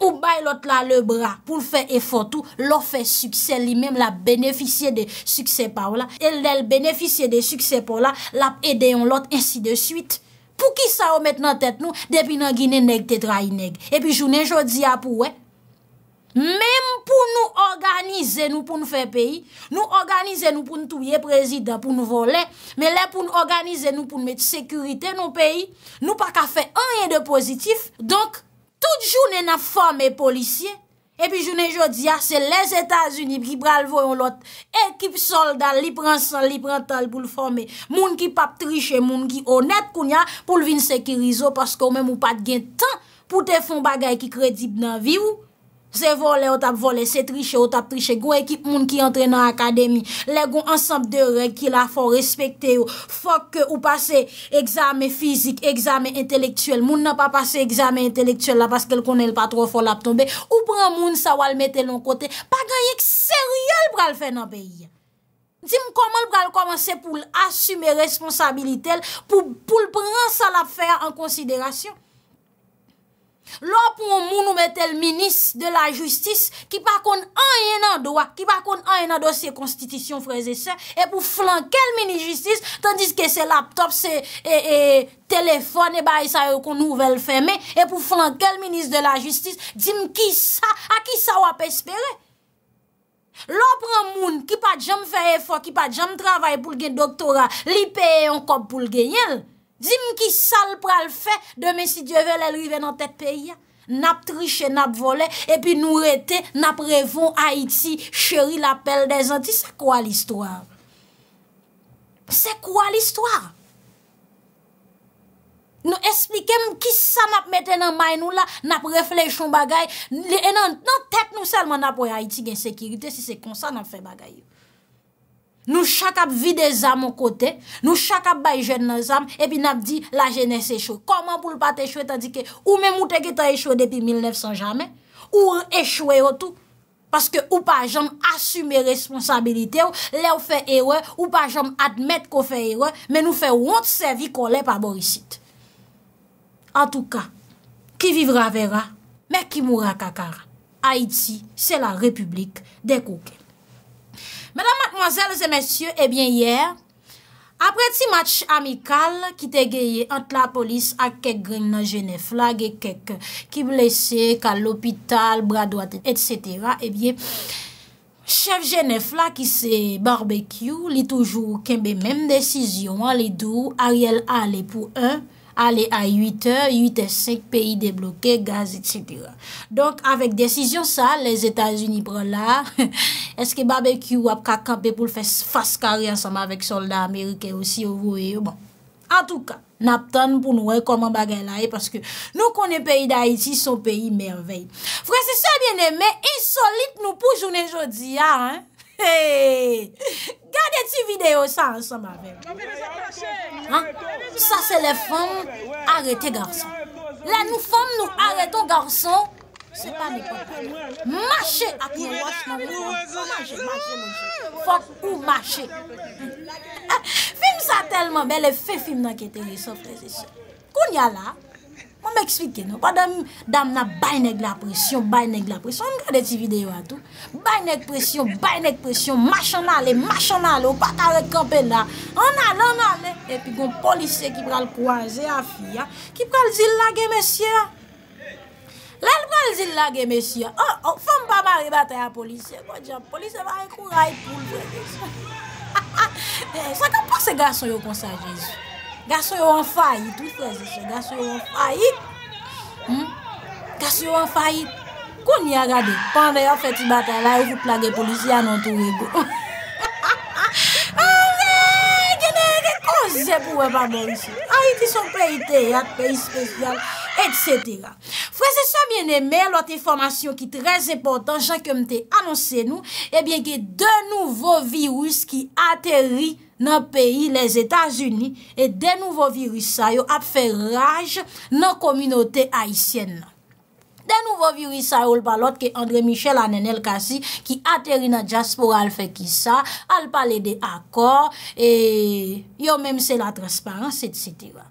ou bay lot la le bra pou fè e fò tou, lò fè suksè li mèm la benefisye de suksè pa ou la, el del benefisye de suksè pa ou la, lap edè yon lot ensi de suite. Pou ki sa ou mèt nan tèt nou, depi nan gine neg te tra yon neg. E pi jounen jò di ap wè, Mem pou nou organize nou pou nou fe peyi, nou organize nou pou nou touye prezida pou nou vole, me le pou nou organize nou pou nou mette sekurite nou peyi, nou pa ka fe enyen de pozitif. Donk, tout jounen a fome policye, epi jounen joudia se les Etats-Unis ki bralvo yon lot, ekip soldal li pransan, li prantan pou l fome, moun ki pap triche, moun ki honet kounya pou l vin sekirizo paskou men mou pat gen tan pou te fon bagay ki kredib nan vivou. Se vole, o tap vole, se triche, o tap triche, gou ekip moun ki entre nan akademi, le goun ansap de rèk ki la fò respekte yo, fòk ke ou pase eksamè fizik, eksamè intelektuel, moun nan pa pase eksamè intelektuel la paske l konen l patro fòl ap tombe, ou pran moun sa wal mette l an kote, pa gayek seryèl pral fè nan peyi. Dim koman pral komanse pou l asume responsabilite l, pou l pran sa la fè an konsiderasyon. Lo pou moun ou metel minis de la justis ki pa kon an yena do ak, ki pa kon an yena do se konstitisyon freze se, e pou flan kel minis justis, tandis ke se laptop, se telefon, e, e, e bay sa yo kon nouvel feme, e pou flan kel minis de la justis, jim ki sa, a ki sa wap espere. Lo pou moun ki pa jom feye fok, ki pa jom travaye pou lge doktora, lipeye yon kop pou lge yel, Zim ki sal pral fe, demen si dievel el rive nan tet peya, nap triche, nap vole, epi nou rete, nap revon Haiti, cheri la pelle de zanti, se kwa l'histoire? Se kwa l'histoire? Nou esplikem ki sa nap mette nan may nou la, nap reflechon bagay, nan tek nou selman nap woy Haiti gen sekirite si se konsan nap fe bagay yo. Nou chak ap vide zan mwen kote, nou chak ap bay jen nan zan, epi nap di la jenese echwe. Koman pou l pa te echwe tadike ou men mouten ki ta echwe depi 1900 jamen? Ou en echwe yo tou? Paske ou pa jenme asume responsabilite yo, le ou fe ewe, ou pa jenme admet ko fe ewe, men nou fe wot se vi kon le pa borisit. An tou ka, ki vivra vera, men ki moura kakara. Haiti, se la republik de kouke. Madame, mademoiselles et messieurs, eh bien hier, apre ti match amical ki te geye ant la polis ak kek gring nan Genève la, ge kek ki blese, ka l'opital, bradouate, etc. Eh bien, chef Genève la ki se barbeque, li toujou kembe menm desizyon, li dou, Ariel a le pou un... Ale a 8h, 8.05, peyi deblokè, gaz, etc. Donk, avek desisyon sa, les Etats-Unis pr la, eske barbecue wap kakampe pou l fes faskari ansama vek soldat Amerike osi yo vweyo. Bon, an touka, nap tan pou nou rekoman bagen la e, paske nou konen peyi da Haiti son peyi merveil. Fwè se se biene me, insolite nou pou jounen jodi ya, hein. Hey, gade ti video sa ansan ma ve? Sa se le fom, arete garson. Le nou fom, nou areton garson, se pa nipon. Mache api en wos, mou mou mou. Mache, mache, mou mou mou. Fok ou mache. Film sa telman, be le fe film nan ke te li so prezisyon. Koun ya la? Mou m'eksplike nou, pa dami dam na baynek la presyon, baynek la presyon, an gade ti videyo atou. Baynek presyon, baynek presyon, machon ale, machon ale, ou pata rekampen la, an ale, an ale. E pi gon polise ki pral kwaze a fi ya, ki pral zil la gen mesye ya. La l pral zil la gen mesye ya, ou, ou, fom pa ma ribate a polise, kwa diyan, polise va re kou ray poul ve de sou. Eh, Saka pwase gason yo konsa Jezou. Gase yo an fayi, tout fwese se, gase yo an fayi, kou ni a gade, pande yo feti bata la, yon plage polisi an an tou e go. A, re, genen, re, kou ze pou we pa bo yon se, a, yon ti son peyite, yon peyite spesyal, et setera. Fwese se, mwen eme, lote informasyon ki trez epotan, chan ke mte anonse nou, e bien ki de nouvo virus ki ateri, nan peyi, les Etats-Unis, e de nouvo virisa yo ap fè rage nan kominote aisyen nan. De nouvo virisa yo l palot ke Andre Michel an enel kasi, ki aterina diaspora al fè ki sa, al palè de akor, e yo mèm se la transparans et sitiva.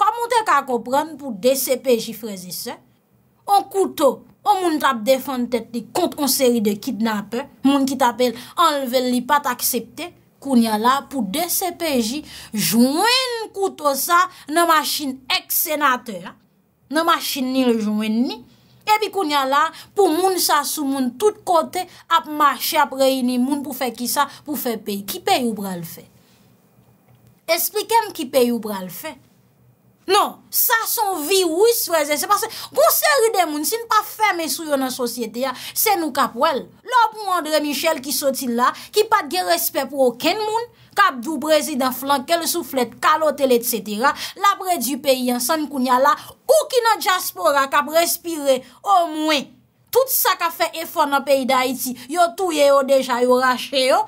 Kwa moun te ka kompran pou DCP jifrezi se, an kouto, an moun tap defan tet li kont an seri de kidnap, moun ki tapel an lvel li pat aksepte, Kounya la pou DCPJ jwen koutou sa nan masjin ek senate. Nan masjin ni rejwen ni. Ebi kounya la pou moun sa sou moun tout kote ap mache ap reyini moun pou fe ki sa pou fe pe. Ki pe yu bral fe? Esplikem ki pe yu bral fe? Non, sa son viwis, freze, se passe, goun seri de moun, si n pa feme sou yon an sosyete ya, se nou kap wel. Lop moun Andre Michel ki soti la, ki pat ge respet pou oken moun, kap djou prezid an flan, kel souflet, kalotel et setera, la bre djou peyi an san kounya la, kou ki nan diaspora kap respire, o mwen, tout sa ka fe efon an peyi da iti, yo touye yo deja, yo rache yo.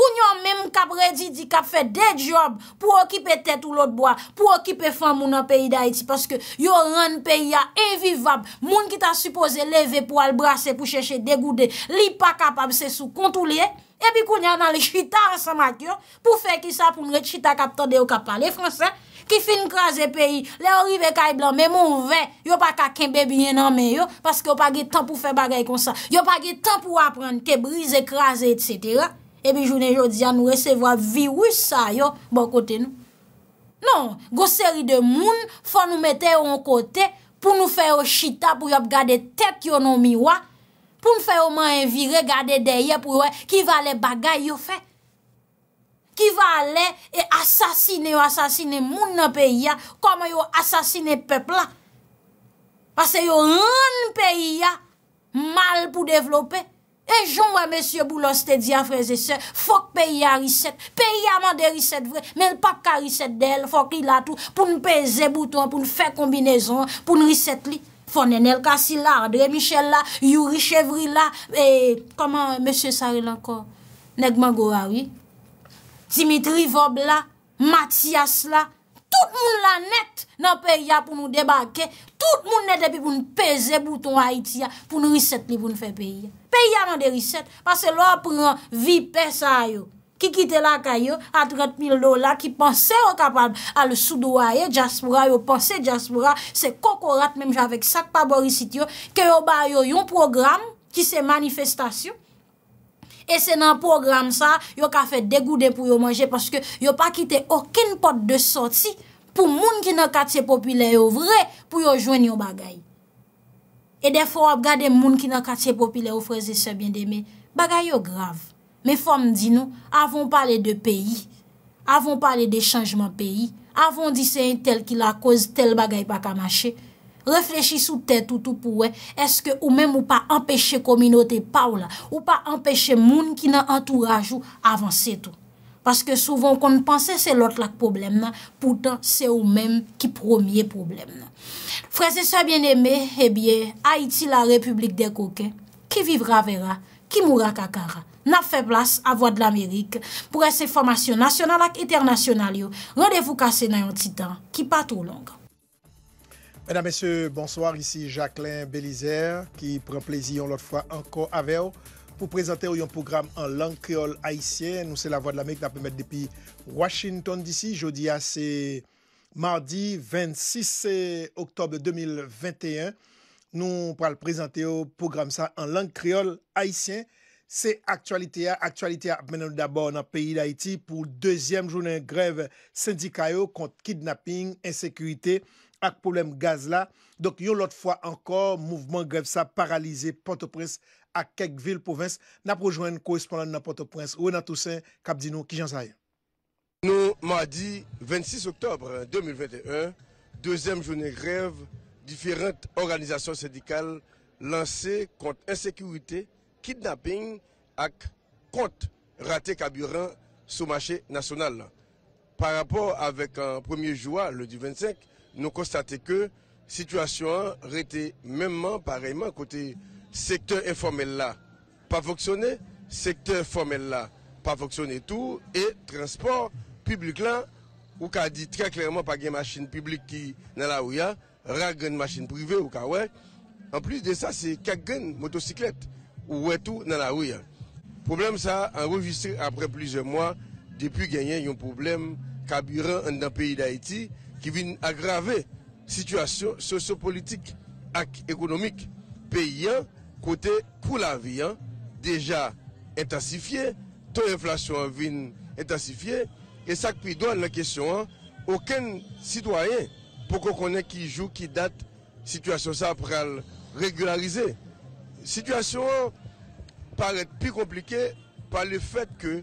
kou nyon menm kap redi di kap fe de job pou okipe tet ou lot bo a, pou okipe fan moun an peyi da iti, paske yo ren peyi a evivab, moun ki ta supose leve pou albrase pou cheshe degoude, li pa kapab se sou kontou liye, e bi kou nyon nan le chita resamak yo, pou fe ki sa pou mre chita kap tonde yo kap pale fransan, ki fin kraze peyi, le orive kay blan, menmou ven, yo pa ka kembe biye nanmen yo, paske yo pa ge tan pou fe bagay kon sa, yo pa ge tan pou apren ke brize kraze etc., Ebi jounen joudia nou resevo a virus sa yo bon kote nou. Non, goseri de moun fò nou mette yo an kote pou nou fè yo chita pou yo ap gade tep yo nou miwa. Pou nou fè yo man envire gade deye pou yo ki va le bagay yo fè. Ki va le e asasine yo asasine moun nan peyi ya koman yo asasine pepla. Ase yo an peyi ya mal pou devlope. E joun wè mèsyou pou lò stè di a frèzè sè, fòk peyi a risèt, peyi a mandè risèt vre, mè l'pap ka risèt dèl, fòk li la tou, pou n'peze bouton, pou n'fè kombinezon, pou n'risèt li. Fò nè nèl kasi lardè, Michel la, Yuri Chevri la, ee, koman mèsyou sarè lankò, Nèk Mangorari, ah Dimitri Vobla, Matias la, tout moun la net nan peyi a pou nou debakè, tout moun net epi pou n'peze bouton a iti ya, pou n'risèt li pou n'fè peyi a. pey yaman de riset, pase lor pran vi pesa yo, ki kite lak a yo, a 30.000 dola, ki panse yo kapab, a le sou dowaye, jaspura, yo panse jaspura, se kokorat, menm javek sak pa borisit yo, ke yo bayo yon program, ki se manifestasyon, e se nan program sa, yo ka fè degoude pou yo manje, paske yo pa kite okin pot de soti, pou moun ki nan katse popile yo vre, pou yo jwen yo bagayi. E defo ap gade moun ki nan katiye popile ou freze sebyen deme, bagay yo grav. Me fom di nou, avon pale de peyi, avon pale de chanjman peyi, avon di se yon tel ki la koz tel bagay pa kamache, reflechi sou tete ou tout pouwe, eske ou menm ou pa empeshe kominote pa ou la, ou pa empeshe moun ki nan anturaj ou avanse tou. Paske souvoun konn panse se lot la k problem nan, poutan se ou menm ki promye problem nan. Frèze sa eh bien eme, e bie, Haïti la republik de kouke, ki vivra vera, ki moura kakara, nan fè plas avwa de l'Amerik pou rese formasyon nasyonal ak eternasyonalyo. Rodevou kase nan yon titan ki patou long. Mèdame, mèsè, bonsoir, isi Jacqueline Belizer ki pren plezi yon lot fwa anko aveo pou prezante ou yon program an lang kreol haïsien. Nou se la avwa de l'Amerik nan pèmèd depi Washington disi, jodi a ah, se... Mardi 26 octobre 2021, nou pral prezante yo program sa an lang kriol haitien. Se aktualite ya, aktualite ya menen daba nan peyi la iti pou deuxième jounen greve syndikayo kont kidnapping, ensekuité ak problem gaz la. Dok yon lot fwa ankor, mouvment greve sa paralize pote prens ak kek vil povens na projwen korespondan nan pote prens ou nan tousen kap di nou ki jan saye. Nous, mardi 26 octobre 2021, hein, deuxième journée grève, différentes organisations syndicales lancées contre insécurité, kidnapping et contre raté carburant sur le marché national. Par rapport avec un 1er juin, le 25, nous constatons que situation était même pareillement côté secteur informel là. Pas fonctionné, secteur formel là. Pas fonctionné tout et transport public là, ou qu'a dit très clairement pas de machine publique qui dans la rue, hein. rag une machine privée ou qu'a ouais. En plus de ça, c'est quelques motocyclettes ou ouais tout dans la rue. Hein. Problème ça enregistré après plusieurs mois depuis gagné un problème carburant dans le pays d'Haïti qui vient aggraver situation sociopolitique et économique paysan hein. côté coût la vie déjà intensifié, taux d'inflation vient intensifié et ça, puis doit la question, hein. aucun citoyen, pour qu'on connaisse qui joue, qui date, situation ça après régulariser. Situation paraît plus compliquée par le fait que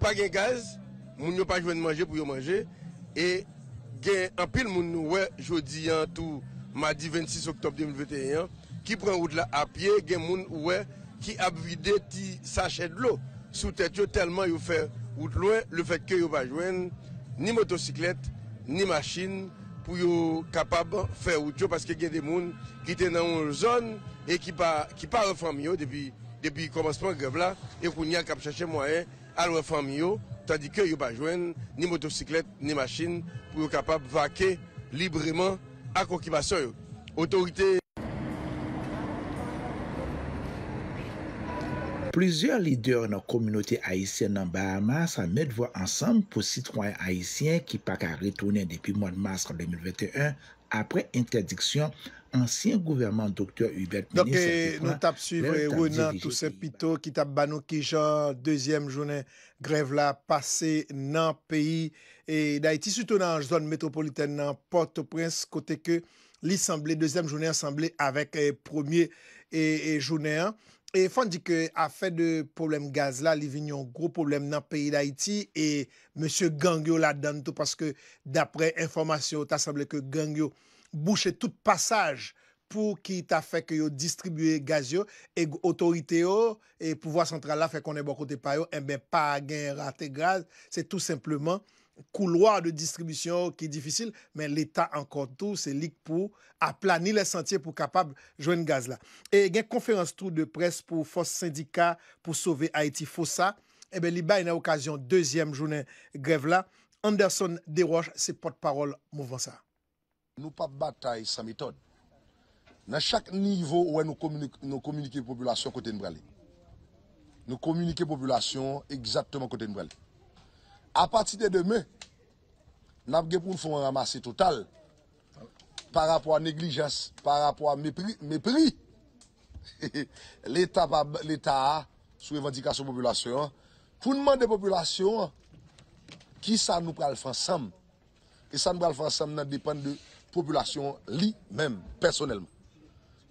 pas de gaz, ne pas pas de manger pour manger et gain en pile moun ouais jeudi en hein, tout mardi 26 octobre 2021 qui prend route là à pied gain des ouais qui a vidé ti sachet de l'eau sous tête tellement il fait outre le fait que yo pas joindre ni motocyclette, ni machine pour yo capable faire route parce qu'il y a des gens qui étaient dans une zone et qui pas qui pas famille depuis depuis commencement grève là et qu'on y a cap chercher moyen à leur famille tandis que yo pas joindre ni motocyclette, ni machine pour yo capable vaquer librement à concubation. Autorité plezyor lider nan komunote Haitien nan Bahama sa met vwa ansam pou sitwoyen Haitien ki pak a retounen depi moun mas kon 2021 apre intradiksyon ansyen gouverman Dr. Hubert Minis. Nou tap suy vwe nan tout se pito ki tap banou ki jan dezyem jounen grev la pase nan peyi e da iti suto nan zon metropoliten nan Port-au-Prince kote ke li semble dezyem jounen semble avek eh, premier eh, eh, jounen an. E, Fon di ke a fe de problem gaz la, li vin yon gro problem nan peyi da iti e monsye gangyo la dan tout. Paske dapre informasyon, ta sable ke gangyo bouche tout passage pou ki ta fe ki yo distribuye gaz yo. E otorite yo, e pouvoi sentral la fe konen bo kote payo, e ben pa gen rate gaz. Se tout simplement. kouloir de distribusyon ki e difisil, men l'Etat ankon tou se lik pou aplani les santye pou kapab jwen gaz la. E gen konferans tou de pres pou fos syndika pou sove Haiti fos sa, e eh ben li ba yon a okasyon deuxième jounen grev la. Anderson Deroche se pot parol mouvan sa. Nou pa batay sa metode. Nan chak nivou ouen nou komunike populasyon kote nbrele. Nou komunike populasyon eksaktman kote nbrele. A pati de deme, nab ge pou foun ramase total pa rapwa neglijans, pa rapwa mepri, l'Etat a sou evan dikasyon populasyon, pou nman de populasyon ki sa nou pral fansam, ki sa nou pral fansam nan depan de populasyon li men, personelman.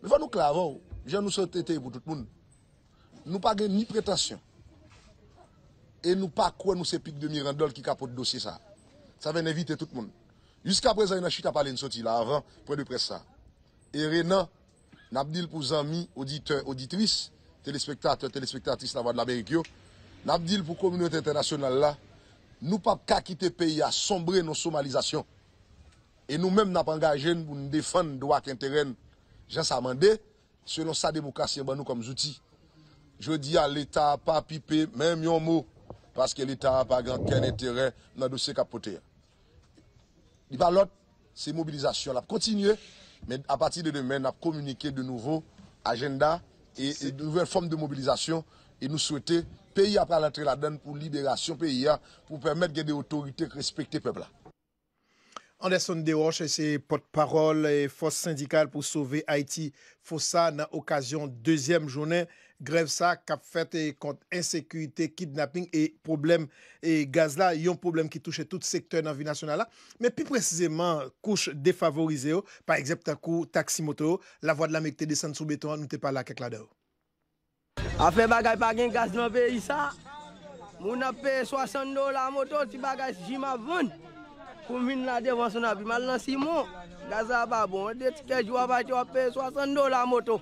Me fan nou klavou, oh, jan nou se tete pou tout moun, nou pa gen ni pretasyon. E nou pa kwen nou se pik de mirandol ki kapote dosye sa. Sa ven evite tout moun. Jiska prezant yon an chit ap pale nsoti la avan, pre de presa. E re nan, nap dil pou zami, auditeur, auditris, telespektator, telespektatris la vade la berik yo, nap dil pou komunite internasyonal la, nou pa kakite peyi a sombre nou somalizasyon. E nou menm nap angajen pou nou defan do ak interen jans amande, selon sa demokrasye ban nou kom zouti. Je di a leta pa pipe, menm yon mou, Paske l'Etat ap agran ken entere nan dosye kapote. Di pa lot, se mobilizasyon ap kontinye, men ap pati de demen ap komunike de nouvo agenda e, e nouve form de mobilizasyon e nou souwete peyi ap alantre la den pou liberasyon peyi ya pou pwemet gen de otorite respekte pebla. Anderson De Roche, se pot parol e Fos Syndikal pou Sove Haiti Fosa nan okasyon dezyem jounen. grev sa kap fete kont insekuité, kidnapping e problem e gaz la yon problem ki touche tout sektèr nanvi nasyonal la me pi prezizèman kouch defavorize yo pa ekseptakou taksi moto yo la vwa de la mèk te desen sou beton nou te pala keklade yo afe bagay pagin gaz nanvi yisa moun apè 60 dola moto ti bagay si jima voun pou min la devan son avi mal nan si moun gaz la ba bon de ti ke jwa bay ti apè 60 dola moto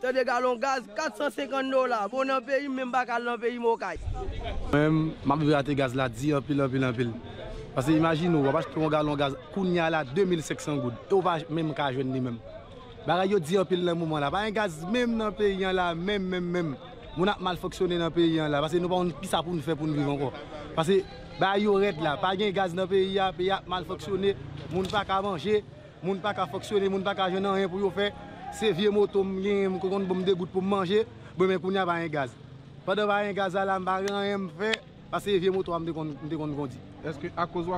Tè de galon gaz 450 do la, moun nan peyi mèm bakal nan peyi mou kaj. Mèm, mame vyate gaz la, 10 an pil, an pil, an pil. Pase imagine ou, wapache plon galon gaz, koun nya la 2,500 goud, ou pa mèm kajwen nè mèm. Bara yo 10 an pil nan mouman la, pa yon gaz mèm nan peyi an la, mèm mèm mèm, moun ak mal foksyonè nan peyi an la. Pase nou pa on ki sa pou nou fe pou nou vivan kwa. Pase, ba yo ret la, pa yon gaz nan peyi an, peyi an mal foksyonè, moun pa ka manje, moun pa ka foksyonè, moun pa ka jenè an rèm pou yo fe c'est vieux moto je suis bon pour manger mais qu'on y a un e, gaz pas de pas un gaz à on rien parce que vieux motos me dégoût est-ce que à cause ou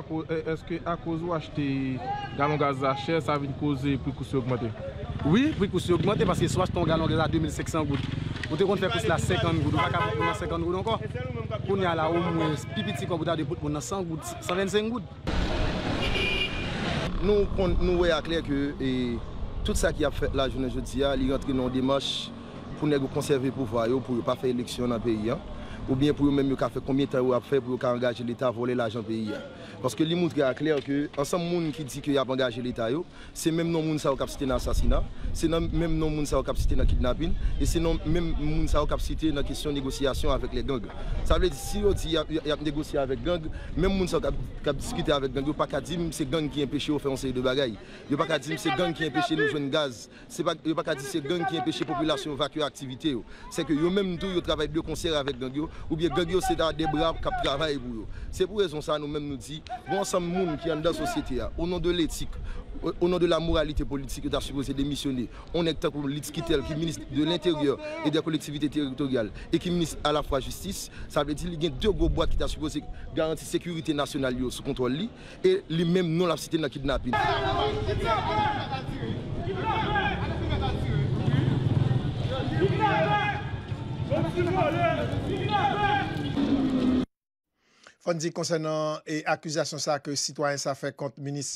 est-ce que à cause ou acheter un gaz cher ça vient causer prix coûts augmenter oui prix de augmenter parce que soit ton un gaz à 2500 gouttes tu devez faire plus la 50 gouttes pas 50 gouttes encore qu'on y a là au moins petit comme vous plus de 100 gouttes 125 gouttes nous nous voyons clair que e, Tout sa ki ap fè la jounen joudia, li yon tri non dimash pou nek ou konserve pouvay ou pou yon pa fè eleksyon nan peyi an. Ou byen pou yon menm yon ka fè konbientan yon ap fè pou yon ka angaj lita volè la joun peyi an. Parce que les est clair que, ensemble, les gens qui disent qu'ils ont engagé l'État, c'est même les gens qui ont capacité dans l'assassinat, c'est même non gens qui ont capacité de kidnapping, et c'est même gens qui ont capacité dans la question de négociation avec les gangs. Ça veut dire que si on dit y a négocié avec les gangs, même les gens qui ont discuté avec gangs, ils ne pas dire que c'est gangs qui empêchent de faire un série de bagailles. Ils ne pas dire que c'est les gangs qui empêchent nous jouer gaz. Ils ne pas dire que c'est gangs qui empêchent la population d'évacuer l'activité. C'est que eux-mêmes, ils travaillent de concert avec les gangs, ou bien gangs, c'est des bras qui travaillent pour eux. C'est pour raison ça, nous-mêmes, nous disons Bon ensemble qui est dans la société, au nom de l'éthique, au nom de la moralité politique, qui est supposé démissionner. On est pour Litskitel, qui est ministre de l'Intérieur et de la collectivité territoriale et qui est ministre à la fois justice. Ça veut dire qu'il y a deux gros boîtes qui sont supposé garantir la sécurité nationale sous contrôle, et lui-même non la cité dans le kidnapping. Kidnapping! Fondi konsenant e akuzasyon sa ke sitwanyan sa fe kont minis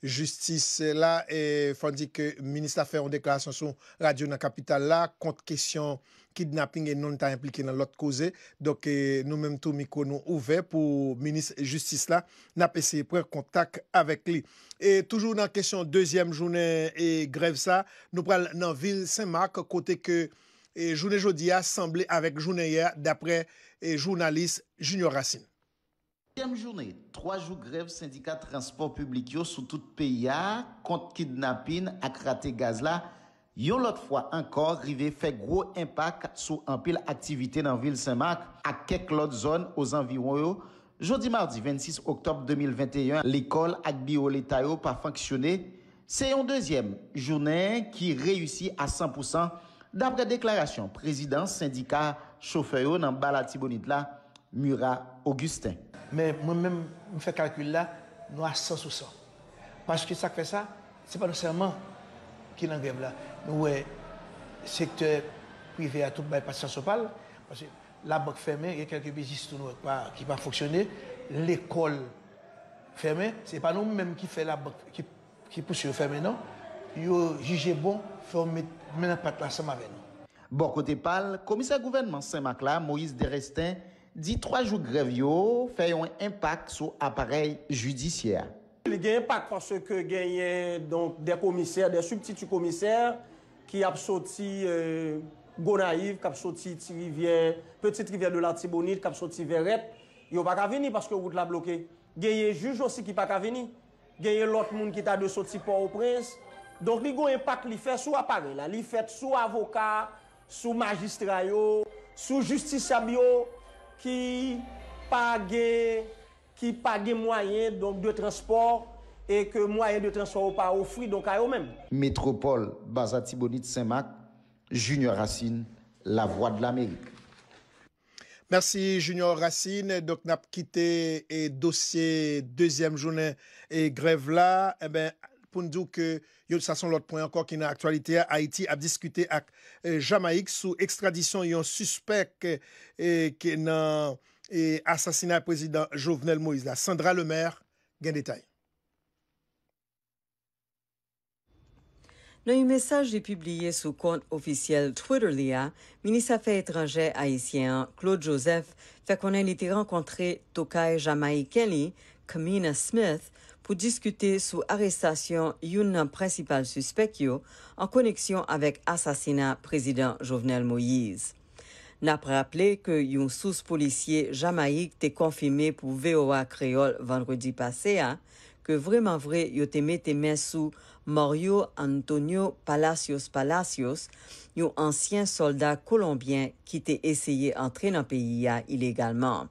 justice la, e fondi ke minis la fe yon deklarasyon sou radio nan kapital la, kont kesyon kidnapping e non ta implike nan lot koze, dok e, nou menm tou mikou nou ouve pou minis justice la, napese pre kontak avek li. E toujou nan kesyon dezyem jounen e grev sa, nou pral nan vil Saint-Marc kote ke jounen jodi asemble avek jounen ya dapre jounalist Junior Racine. Kèm jounè, 3 jou grèv syndikat transport publik yo sou tout pey ya, kont kidnapin ak rate gaz la. Yon lot fwa ankor, rive fèk gro impak sou anpil aktivite nan vil Saint-Marc ak kek lot zon os anviron yo. Jodi mardi 26 oktob 2021, l'ekol ak bioleta yo pa fanksyonè. Se yon dèzyèm jounè ki reyousi a 100% dapre deklarasyon prezident syndikat chauffe yo nan balati bonit la. Murat Augustin. Mais moi-même, je fais calcul là, nous à 100 ou 100. Parce que ça fait ça, c'est pas nécessairement qui est en grève là. Nous, le secteur privé a tout le pas de parce que la banque fermée, il y a quelques business qui ne pas, pas l'école fermée, c'est pas nous-mêmes qui fait la banque, qui, qui pousse fermée, non? Ils ont jugé bon, fermer maintenant pas place avec nous. Bon, côté PAL, commissaire gouvernement Saint-Macla, Moïse Derestin, Di 3 jou grevyo fè yon impak sou aparel judisyè. Li gen impak panse ke gen yon de komisyè, de subtitu komisyè ki ap soti go naiv, kap soti trivyè, peti trivyè de lantibonit, kap soti vè rep, yo pa ka veni paske wout la bloke. Gen yon juj osi ki pa ka veni. Gen yon lot moun ki ta de soti pou ou prens. Don li gen impak li fè sou aparel. Li fè sou avokat, sou magistrayo, sou justisyabyo, qui paye, qui pas de moyens donc de transport et que moyen de transport pas offert donc à eux-mêmes. Métropole Bazati Bonite Saint-Marc Junior Racine la voix de l'Amérique. Merci Junior Racine. Donc, n'a quitté et eh, dossier deuxième journée et eh, grève là. Eh ben, pou ndou ke euh, yon sason lot pwen ankon ki nan aktualite a Haiti ap diskute ak Jamaik sou ekstradisyon yon suspek ke euh, nan asasina prezident Jovenel Moïse la. Sandra Lemaire gen detay. Nan yon mesaj di pibliye sou kont ofisyel Twitter li a, minisa fe etranje Haitien Claude Joseph fe konen li te renkontre Tokay Jamaik Kelly, Kamina Smith, pour discuter sous arrestation d'un principal suspect en connexion avec assassinat président Jovenel Moïse. N'a rappelé que sous sous policier jamaïque t'est confirmé pour VOA créole vendredi passé hein, que vraiment vrai yo mis tes mains sous Mario Antonio Palacios Palacios, un ancien soldat colombien qui t'est essayé d'entrer dans le pays hein, illégalement.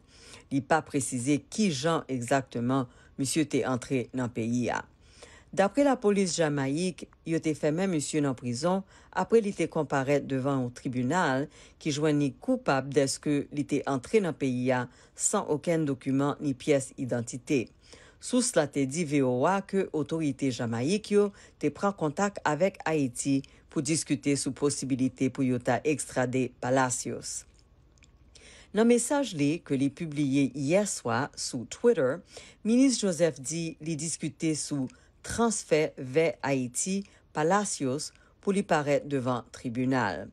Il pas précisé qui Jean exactement monsye ah. ah, te antre nan peyi ya. Dapre la polis Jamaik, yo te feme monsye nan prizon apre li te komparet devan ou tribunal ki jwen ni koupap deske li te antre nan peyi ya san oken dokumen ni piyes identite. Sous la te di VOA ke otorite Jamaik yo te pran kontak avek Haiti pou diskute sou posibilite pou yo ta ekstrade Palacios. Dans le message les que les publié hier soir sous Twitter, ministre Joseph dit les discuter sous transfert vers Haïti Palacios pour lui paraître devant tribunal.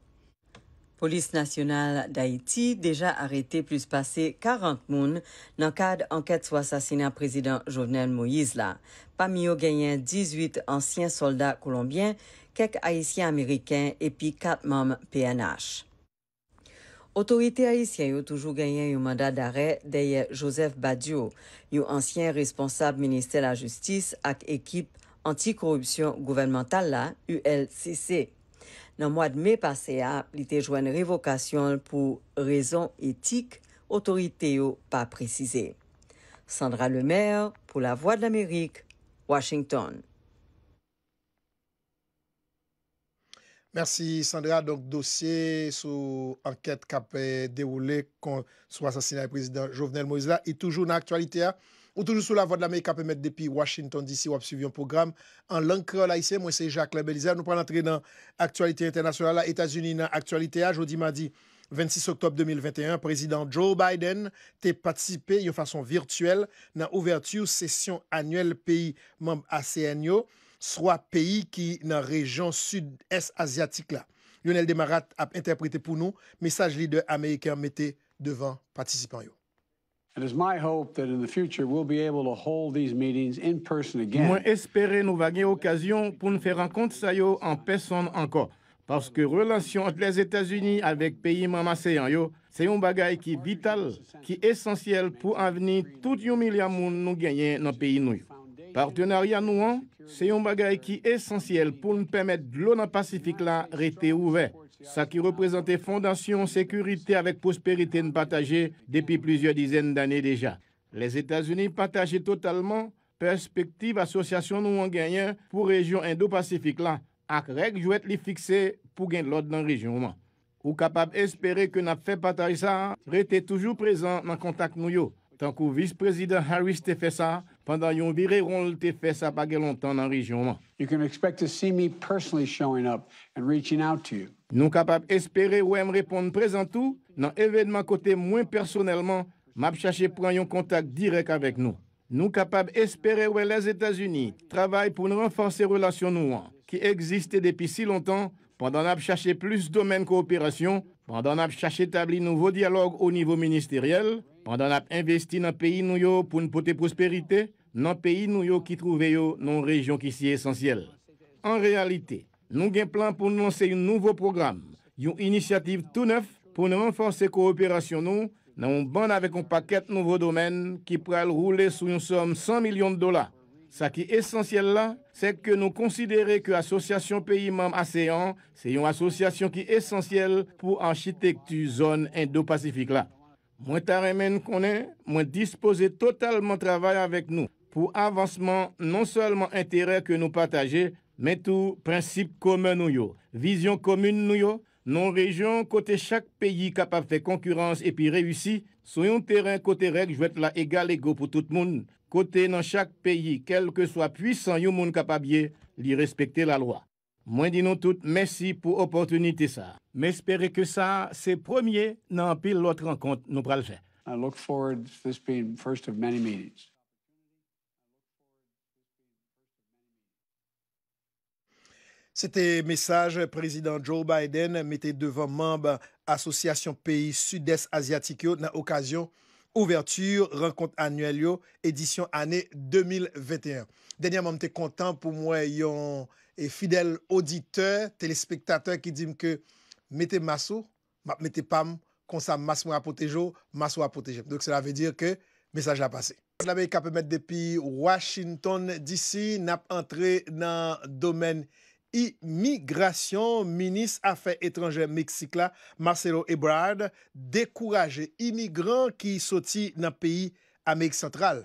Police nationale d'Haïti déjà arrêté plus passé 40 moun dans cadre enquête sur assassinat président Jovenel Moïse là. Parmi eux gagnent 18 anciens soldats colombiens, quelques haïtiens américains et puis 4 membres PNH. Otorite Aisyen yo toujou genyen yo mandat dare deye Joseph Badiou, yo ansyen responsab Ministè la Justice ak ekip anti-korupsyon gouvernemental la, ULCC. Nan mwad me pase a, li te jwen revokasyon pou rezon etik, otorite yo pa precize. Sandra Lemaire, pou la Voix d'Amérique, Washington. Merci Sandra. Donc, dossier sous enquête qui a déroulé sur l'assassinat du président Jovenel Moïse là, est toujours dans l'actualité, hein. ou toujours sous la voie de l'Amérique qui depuis Washington DC, ou suivi un programme en langue créole Moi, c'est Jacques Lebelizer. Nous prenons l'entrée dans l'actualité internationale, États-Unis dans l'actualité, hein. jeudi, mardi. 26 octobre 2021, président Joe Biden a participé de façon virtuelle dans l'ouverture session annuelle pays membre ACNO soit pays qui dans la région sud-est asiatique là. Lionel Demarat a interprété pour nous message leader américain mettait devant participants. Yo. It que my nous avoir occasion pour nous faire rencontre ça en personne encore parce que relation entre les États-Unis avec pays mama yo c'est un bagage qui est vital qui est essentiel pour les tout de million monde nous gagné dans pays nous. Partenaryan nou an, se yon bagay ki esensyel pou nou pemet dlou nan Pasifik la rete ouve. Sa ki represente fondasyon, sekurite avèk posperite nou pataje depi plizye dizen danè deja. Les Etats-Unis pataje totalman perspektive asosyasyon nou an ganyan pou rejyon Indo-Pasifik la ak reg jou et li fikse pou gen lòd nan rejyon ouman. Ou kapab espere ke nap fe pataje sa, rete toujou prezant nan kontak nou yo. Tant que vice-président Harris te fait ça pendant yon viré ron te fait ça pas longtemps dans région. You can expect to see me personally showing up and reaching out to you. Nous capables espérer ou me répondre présent tout dans événement côté moins personnellement, m'a chercher prendre un contact direct avec nous. Nous capables d'espérer ou les États-Unis travaillent pour renforcer relations nous qui existent depuis si longtemps pendant n'a cherché plus de coopération Pandan ap chache tabli nouvo dialog ou nivou ministeriyel, pandan ap investi nan peyi nou yo pou nou pote prosperite, nan peyi nou yo ki trouve yo nan rejyon ki si esensyel. An realite, nou gen plan pou nou lanse yon nouvo program, yon inisiativ tou neuf pou nou enfanse kooperasyon nou nan yon ban avek yon paket nouvo domen ki pral roule sou yon som 100 milyon dola. Sa ki esensyel la, se ke nou konsidere ke asosyasyon peyi mam aseyan, se yon asosyasyon ki esensyel pou anshitektu zon endo-pacifik la. Mwen taremen konen, mwen dispose totalman travay avèk nou pou avansman non selman interè ke nou pataje, men tou prinsip komen nou yo, vizyon komen nou yo, non rejyon kote chak peyi kapap fe konkurans epi reyusi, sou yon teren kote rek jwèt la egal ego pou tout moun. côté dans chaque pays, quel que soit puissant yon monde capable de respecter la loi. Moi dis nous toutes merci pour opportunité ça. M'espérer que ça c'est premier dans pile l'autre rencontre nous pral faire. I look forward to this being first of many meetings. C'était message président Joe Biden mettait devant membres association pays sud-est asiatique dans occasion Ouverture, renkont annuel yo, edisyon ane 2021. Denye mwen te kontan pou mwen yon fidel auditeur, telespektateur ki dim ke mete masou, mete pam, konsa masou apotejo, masou apoteje. Donk sela ve dire ke mesaj la pase. Sela ve yon kape met depi Washington DC, nap entre nan domen yon. Immigrasyon, Minis Afè Etranjè Meksikla, Marcelo Ebrard, dekouraje imigran ki soti nan peyi Amerik Sentral,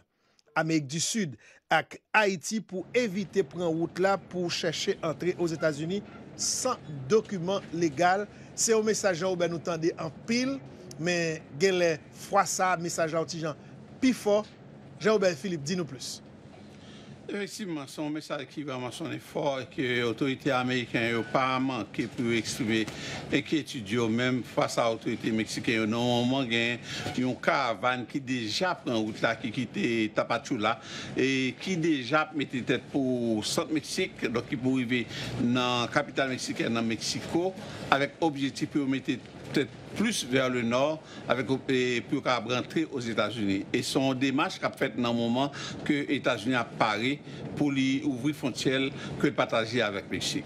Amerik Du Sud, ak Haiti pou evite pren wout la pou chèche antre yo Zetasuni san dokumen legal. Se yo mesajan ou ben nou tende an pil, men gen le fwa sa mesajan outi jan pi fo, Jean-Oubert Philippe, di nou plus. Effectivement, c'est un message qui vraiment fort et que l'autorité américaine n'a pas manqué pour exprimer et même face à l'autorité mexicaine, non, y a une caravane qui déjà prend route là, qui quitte Tapachula et qui déjà mettait tête pour centre Mexique, donc qui pour dans la capitale mexicaine, dans Mexico, avec objectif de mettre peut-être plus vers le nord avec, plus pour rentrer aux États-Unis. Et son démarche qu'a faite dans le moment que les États-Unis Paris pour lui ouvrir frontières que partager avec le Mexique.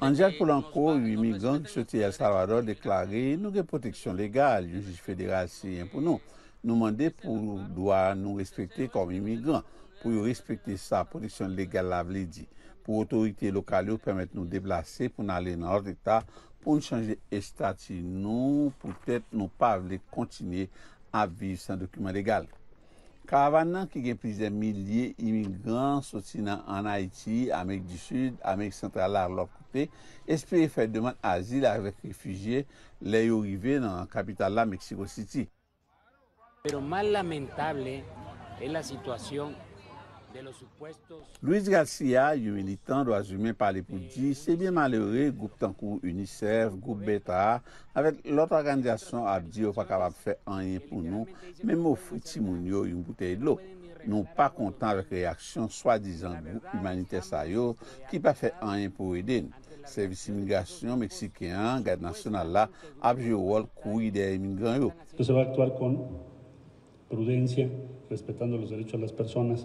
Anjel Polanko, imigran, choti El Salvador, deklare nou gen proteksyon legal, yon jis federa si yon pou nou. Nou mande pou doa nou respekte kom imigran, pou yon respekte sa proteksyon legal la vle di. Po autorite lokal yo, pwemete nou deblase pou nou ale nan orde ta, pou nou chanje estati nou, pou tete nou pa vle kontine avi san dokumen legal. Kavan nan ki geprize mi liye imigran soti nan Haiti, Amerik di sud, Amerik sentral la lo koute, espri fè deman azil avèk refijye le yo rive nan kapital la Mexico City. Pero man lamentable e la situasyon Louis Garcia, yon militant, do a zume pale pou di, se bien male ore, goup tankou UNICEF, goup BETA, avèk lòt organizasyon ap di yo pa kapab fè anyen pou nou, mèm ou fwiti moun yo yon boutei lò. Nou pa kontan avèk reaksyon, swa dizan goup humanitè sa yo, ki pa fè anyen pou eden. Servis imigrasyon, Meksikyan, Gade Nasional la, ap je wòl kouy de imigran yo. Se va aktuar kon prudensye, respetando los derechòs las personas,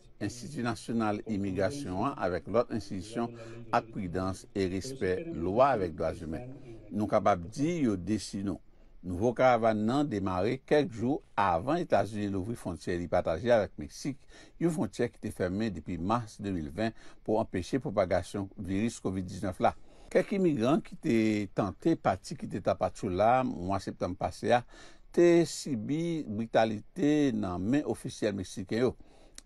institut nasyonal imigrasyon an avek lot insisyon ak pridans e respet lwa avek doa zume. Nou kapap di yo desi nou. Nouvo karavan nan demare kek jou avan Etasye louvri fontyer li pataje avek Meksik. Yo fontyer ki te ferme depi mars 2020 pou empeshe propagasyon virus COVID-19 la. Kek imigran ki te tante pati ki te tapatou la mwa septem pasea te sibi vitalite nan men ofisyel Meksike yo.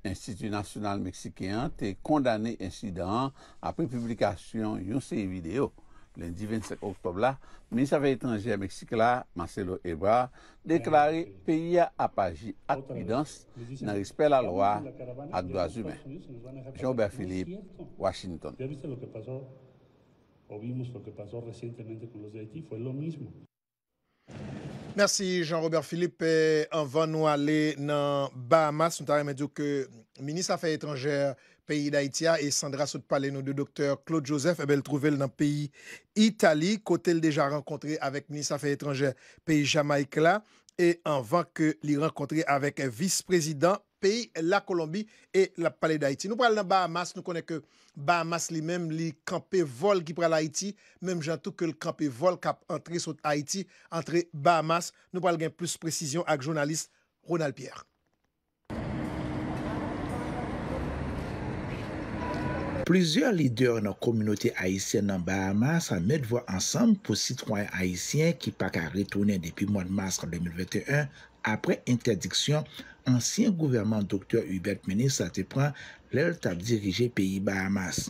Institut national mexicain te condamné après après publication de série vidéos. Lundi 27 octobre, le Ministre Affaires Étrangères mexicain, a Marcelo Ebrard, le pays a apaji dans le respect de la loi et ak droits humains. Jean-Aubert Philippe, Washington. o vimos ce qui pasó passé récemment avec les Haïti, fue le même. Mersi Jean-Robert Philippe, anvan eh, nou ale nan Bahamas. Nou tarè men djou ke Ministre Afè Etranger peyi Daitya e Sandra Soutpale nou de Dr. Claude Joseph e eh bel trouvel nan peyi Itali kote l dejan renkontre avèk Ministre Afè Etranger peyi Jamaikla e anvan ke li renkontre avèk vice-prezident. La Colombie et la Palais d'Haïti. Nou pral nan Bahamas, nou konen ke Bahamas li menm li kampe vol ki pral Haïti, menm jantou ke l kampe vol kap antre sot Haïti, antre Bahamas. Nou pral gen plus precision ak jounalist Ronald Pierre. Plizior lider nan kominote Haïtien nan Bahamas a met vwa ansam pou sitwoyen Haïtien ki pak a retounen depi moun Mars 2021 apre intradiksyon, ansyen gouvernment doktor Hubert Menes sa te pran lèl tap dirije peyi Bahamas.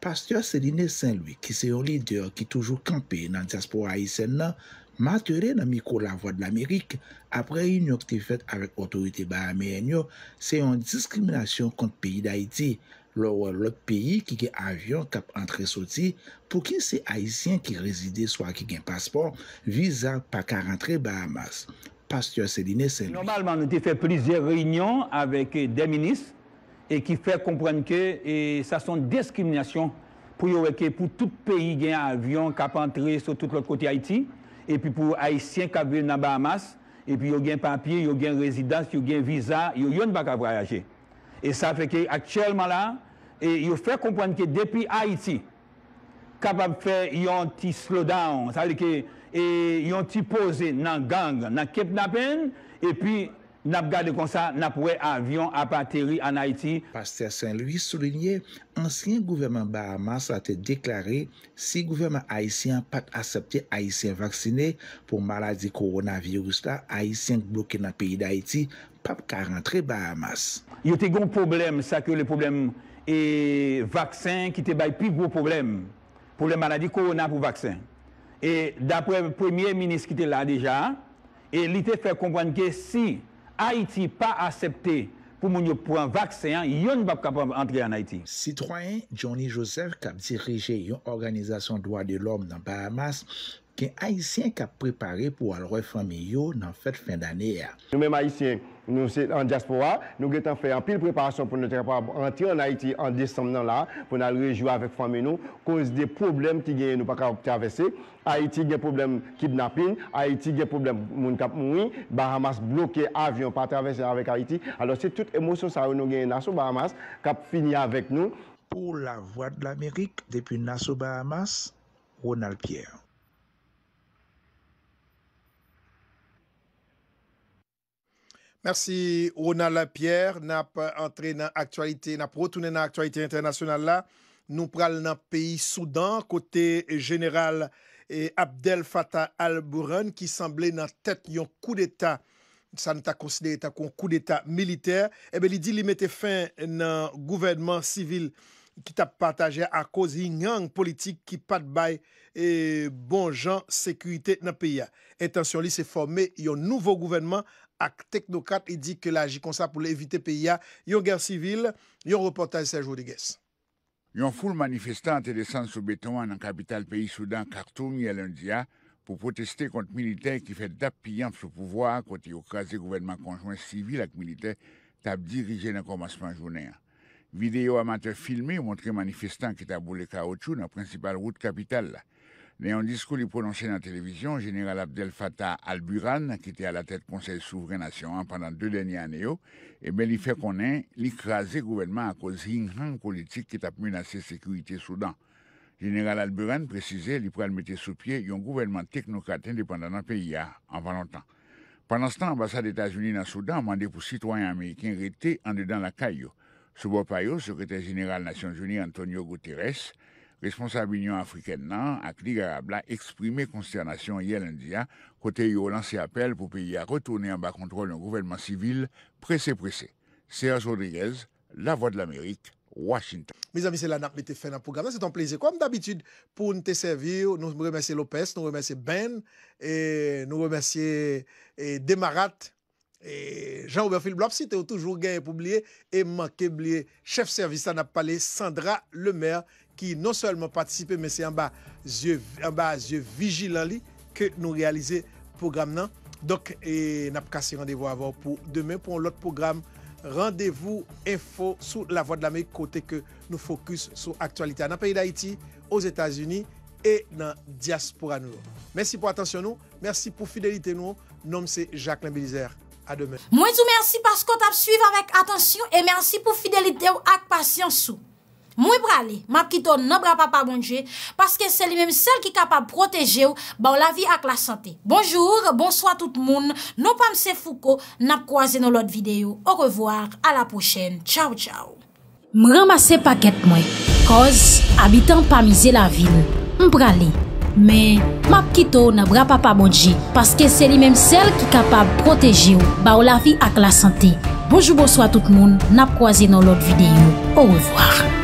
Pasteur Seline Saint-Louis, ki se yon lider ki toujou kampe nan diaspora Haitienne nan, matere nan mikou la voie de l'Amerik, apre yon yon kte fet avèk otorite Bahamey enyo, se yon diskriminasyon kont peyi d'Haïti, lò wè lòk peyi ki gen avyon kap antre soti, pou ki se Haitien ki rezide swa ki gen paspor vizan pa kar antre Bahamas. pasteur Céline, c'est Normalement, nous avons fait plusieurs réunions avec des ministres et qui fait comprendre que ça sont discriminations pour pour tout pays qui a un avion qui a entré sur tout l'autre côté Haïti et puis pour haïtiens qui viennent dans Bahamas et puis il un papier, il ont une résidence, il ont un visa, il pas voyager. Et ça fait qu'actuellement, actuellement là et il fait comprendre que depuis Haïti capable de faire un petit slowdown, ça veut dire que E yon ti pose nan gang, nan kep napen, epi nap gade konsa nap wè avyon apateri an Haiti. Pasteur Saint-Louis solenye, ansyen gouvernement Bahamas a te deklaré si gouvernement Haitien pat asepte Haitien vaksine pou maladi koronavirus la, Haitien bloké nan piyi d'Haïti, pap karantre Bahamas. Yo te goun problem sa ke le problem e vaksin ki te bay pi goun problem pou le maladi koronavou vaksin. Et d'après le premier ministre qui était là déjà, e il était fait comprendre que si Haïti n'est pas accepté pour un vaccin, ils n'ont pas pu entrer en Haïti. Citroën Johnny Joseph qui a dirigé une organisation de droit de l'homme dans Bahamas, qui est haïtien qui a préparé pour aller faire mieux dans cette fin d'année. Nous sommes haïtiens. Nous, sommes en diaspora, nous avons fait une pile préparation pour nous entrer en Haïti en décembre là, pour nous rejouer avec famille nous, cause des problèmes qui nous pas capable traverser. Haïti a des problèmes kidnapping, Haïti a des problèmes de mourir, Bahamas bloqué avion pas traverser avec Haïti. Alors c'est toute émotion ça nous gagne nassau Bahamas a fini avec nous. Pour la voix de l'Amérique depuis Nassau Bahamas, Ronald Pierre. Mersi, Ronald Pierre, nap entre nan aktualite, nap rotounen nan aktualite internasyonal la. Nou pral nan peyi Soudan, kote general eh, Abdel Fattah al-Bouran, ki sanble nan tet yon kou d'eta, sa nan ta konside, yon kou d'eta militer. Ebe eh li di li mete fin nan gouvenman sivil ki ta pataje a kozi yon an politik ki patbay e eh, bon jan sekuite nan peyi ya. Etensyon li se forme yon nouvo gouvenman, Ak Tekno 4, i di ke la aji konsa pou le evite pe ya yon ger sivil, yon reportaj Serge Rodiguez. Yon foule manifestant te desan soubeton nan kapital peyi Soudan, Kartoum, yon lundia, pou poteste kont militè ki fè tap piyant soupouvoa kote yon kaze gouvenman konjouen sivil ak militè, tab dirije nan komasman jounè. Videyo a man te filme, yon montre manifestant ki tabou le kaoutchou nan prinsipal route kapital la. Mais un discours prononcé prononcé dans la télévision, général Abdel Fattah al-Burhan, qui était à la tête du Conseil souverain national pendant deux dernières années, oh, et eh il fait qu'on ait l'écrasé gouvernement à cause d'une politique qui a menacé la sécurité Soudan. Général al-Burhan précisait qu'il pourrait mettre sous pied un gouvernement technocrate indépendant dans le pays ah, en longtemps. Pendant ce temps, l'ambassade des États-Unis dans le Soudan a demandé pour citoyens américains rester en dedans la caillou. Oh. Sous Bopayo, secrétaire général des Nations Unies Antonio Guterres, responsabiliyon afriken nan akli garab la eksprime konsternasyon yel india, kote yon lanse apel pou peyi a retourne an ba kontrol yon gouvenman sivil prese prese. Serj Rodriguez, La Voix de l'Amerik, Washington. Mizanmise lanak li te fè nan pou ganda, se ton pleze kom d'abitud pou nou te servir, nou remensye Lopez, nou remensye Ben, nou remensye Demarat, Jean-Ober Phil Blobsit, ou Toujours Gain et Poublier, et Manke Blié, chef service an ap pale Sandra Lemaire, ki non selman patisipe, men se an ba zye vijilan li, ke nou realize program nan. Dok, e nap kasi randevo avon pou demen, pou lout program, randevo, info, sou la vwa de la mey kote ke nou fokus sou aktualite an apayi d'Haïti, ouz Etats-Unis, e nan diaspora nou. Mersi pou atensyon nou, mersi pou fidelite nou, nom se Jacqueline Bilizer. A demen. Mwen sou mersi paskot ap suiv avèk atensyon, e mersi pou fidelite ou ak pasyansou. Mwen brale, mapkito nan bra pa pa bondje, paske se li menm sel ki kapab proteje ou, ba ou la vi ak la sante. Bonjour, bonsoi tout moun, non pa mse fuko, napkwa ze nou lot videyo. Aurevoir, a la pochen, chow chow. Mwen ramase paket mwen, koz, abitan pa mize la vil, mbrale, men, mapkito nan bra pa pa bondje, paske se li menm sel ki kapab proteje ou, ba ou la vi ak la sante. Bonjour, bonsoi tout moun, napkwa ze nou lot videyo. Aurevoir.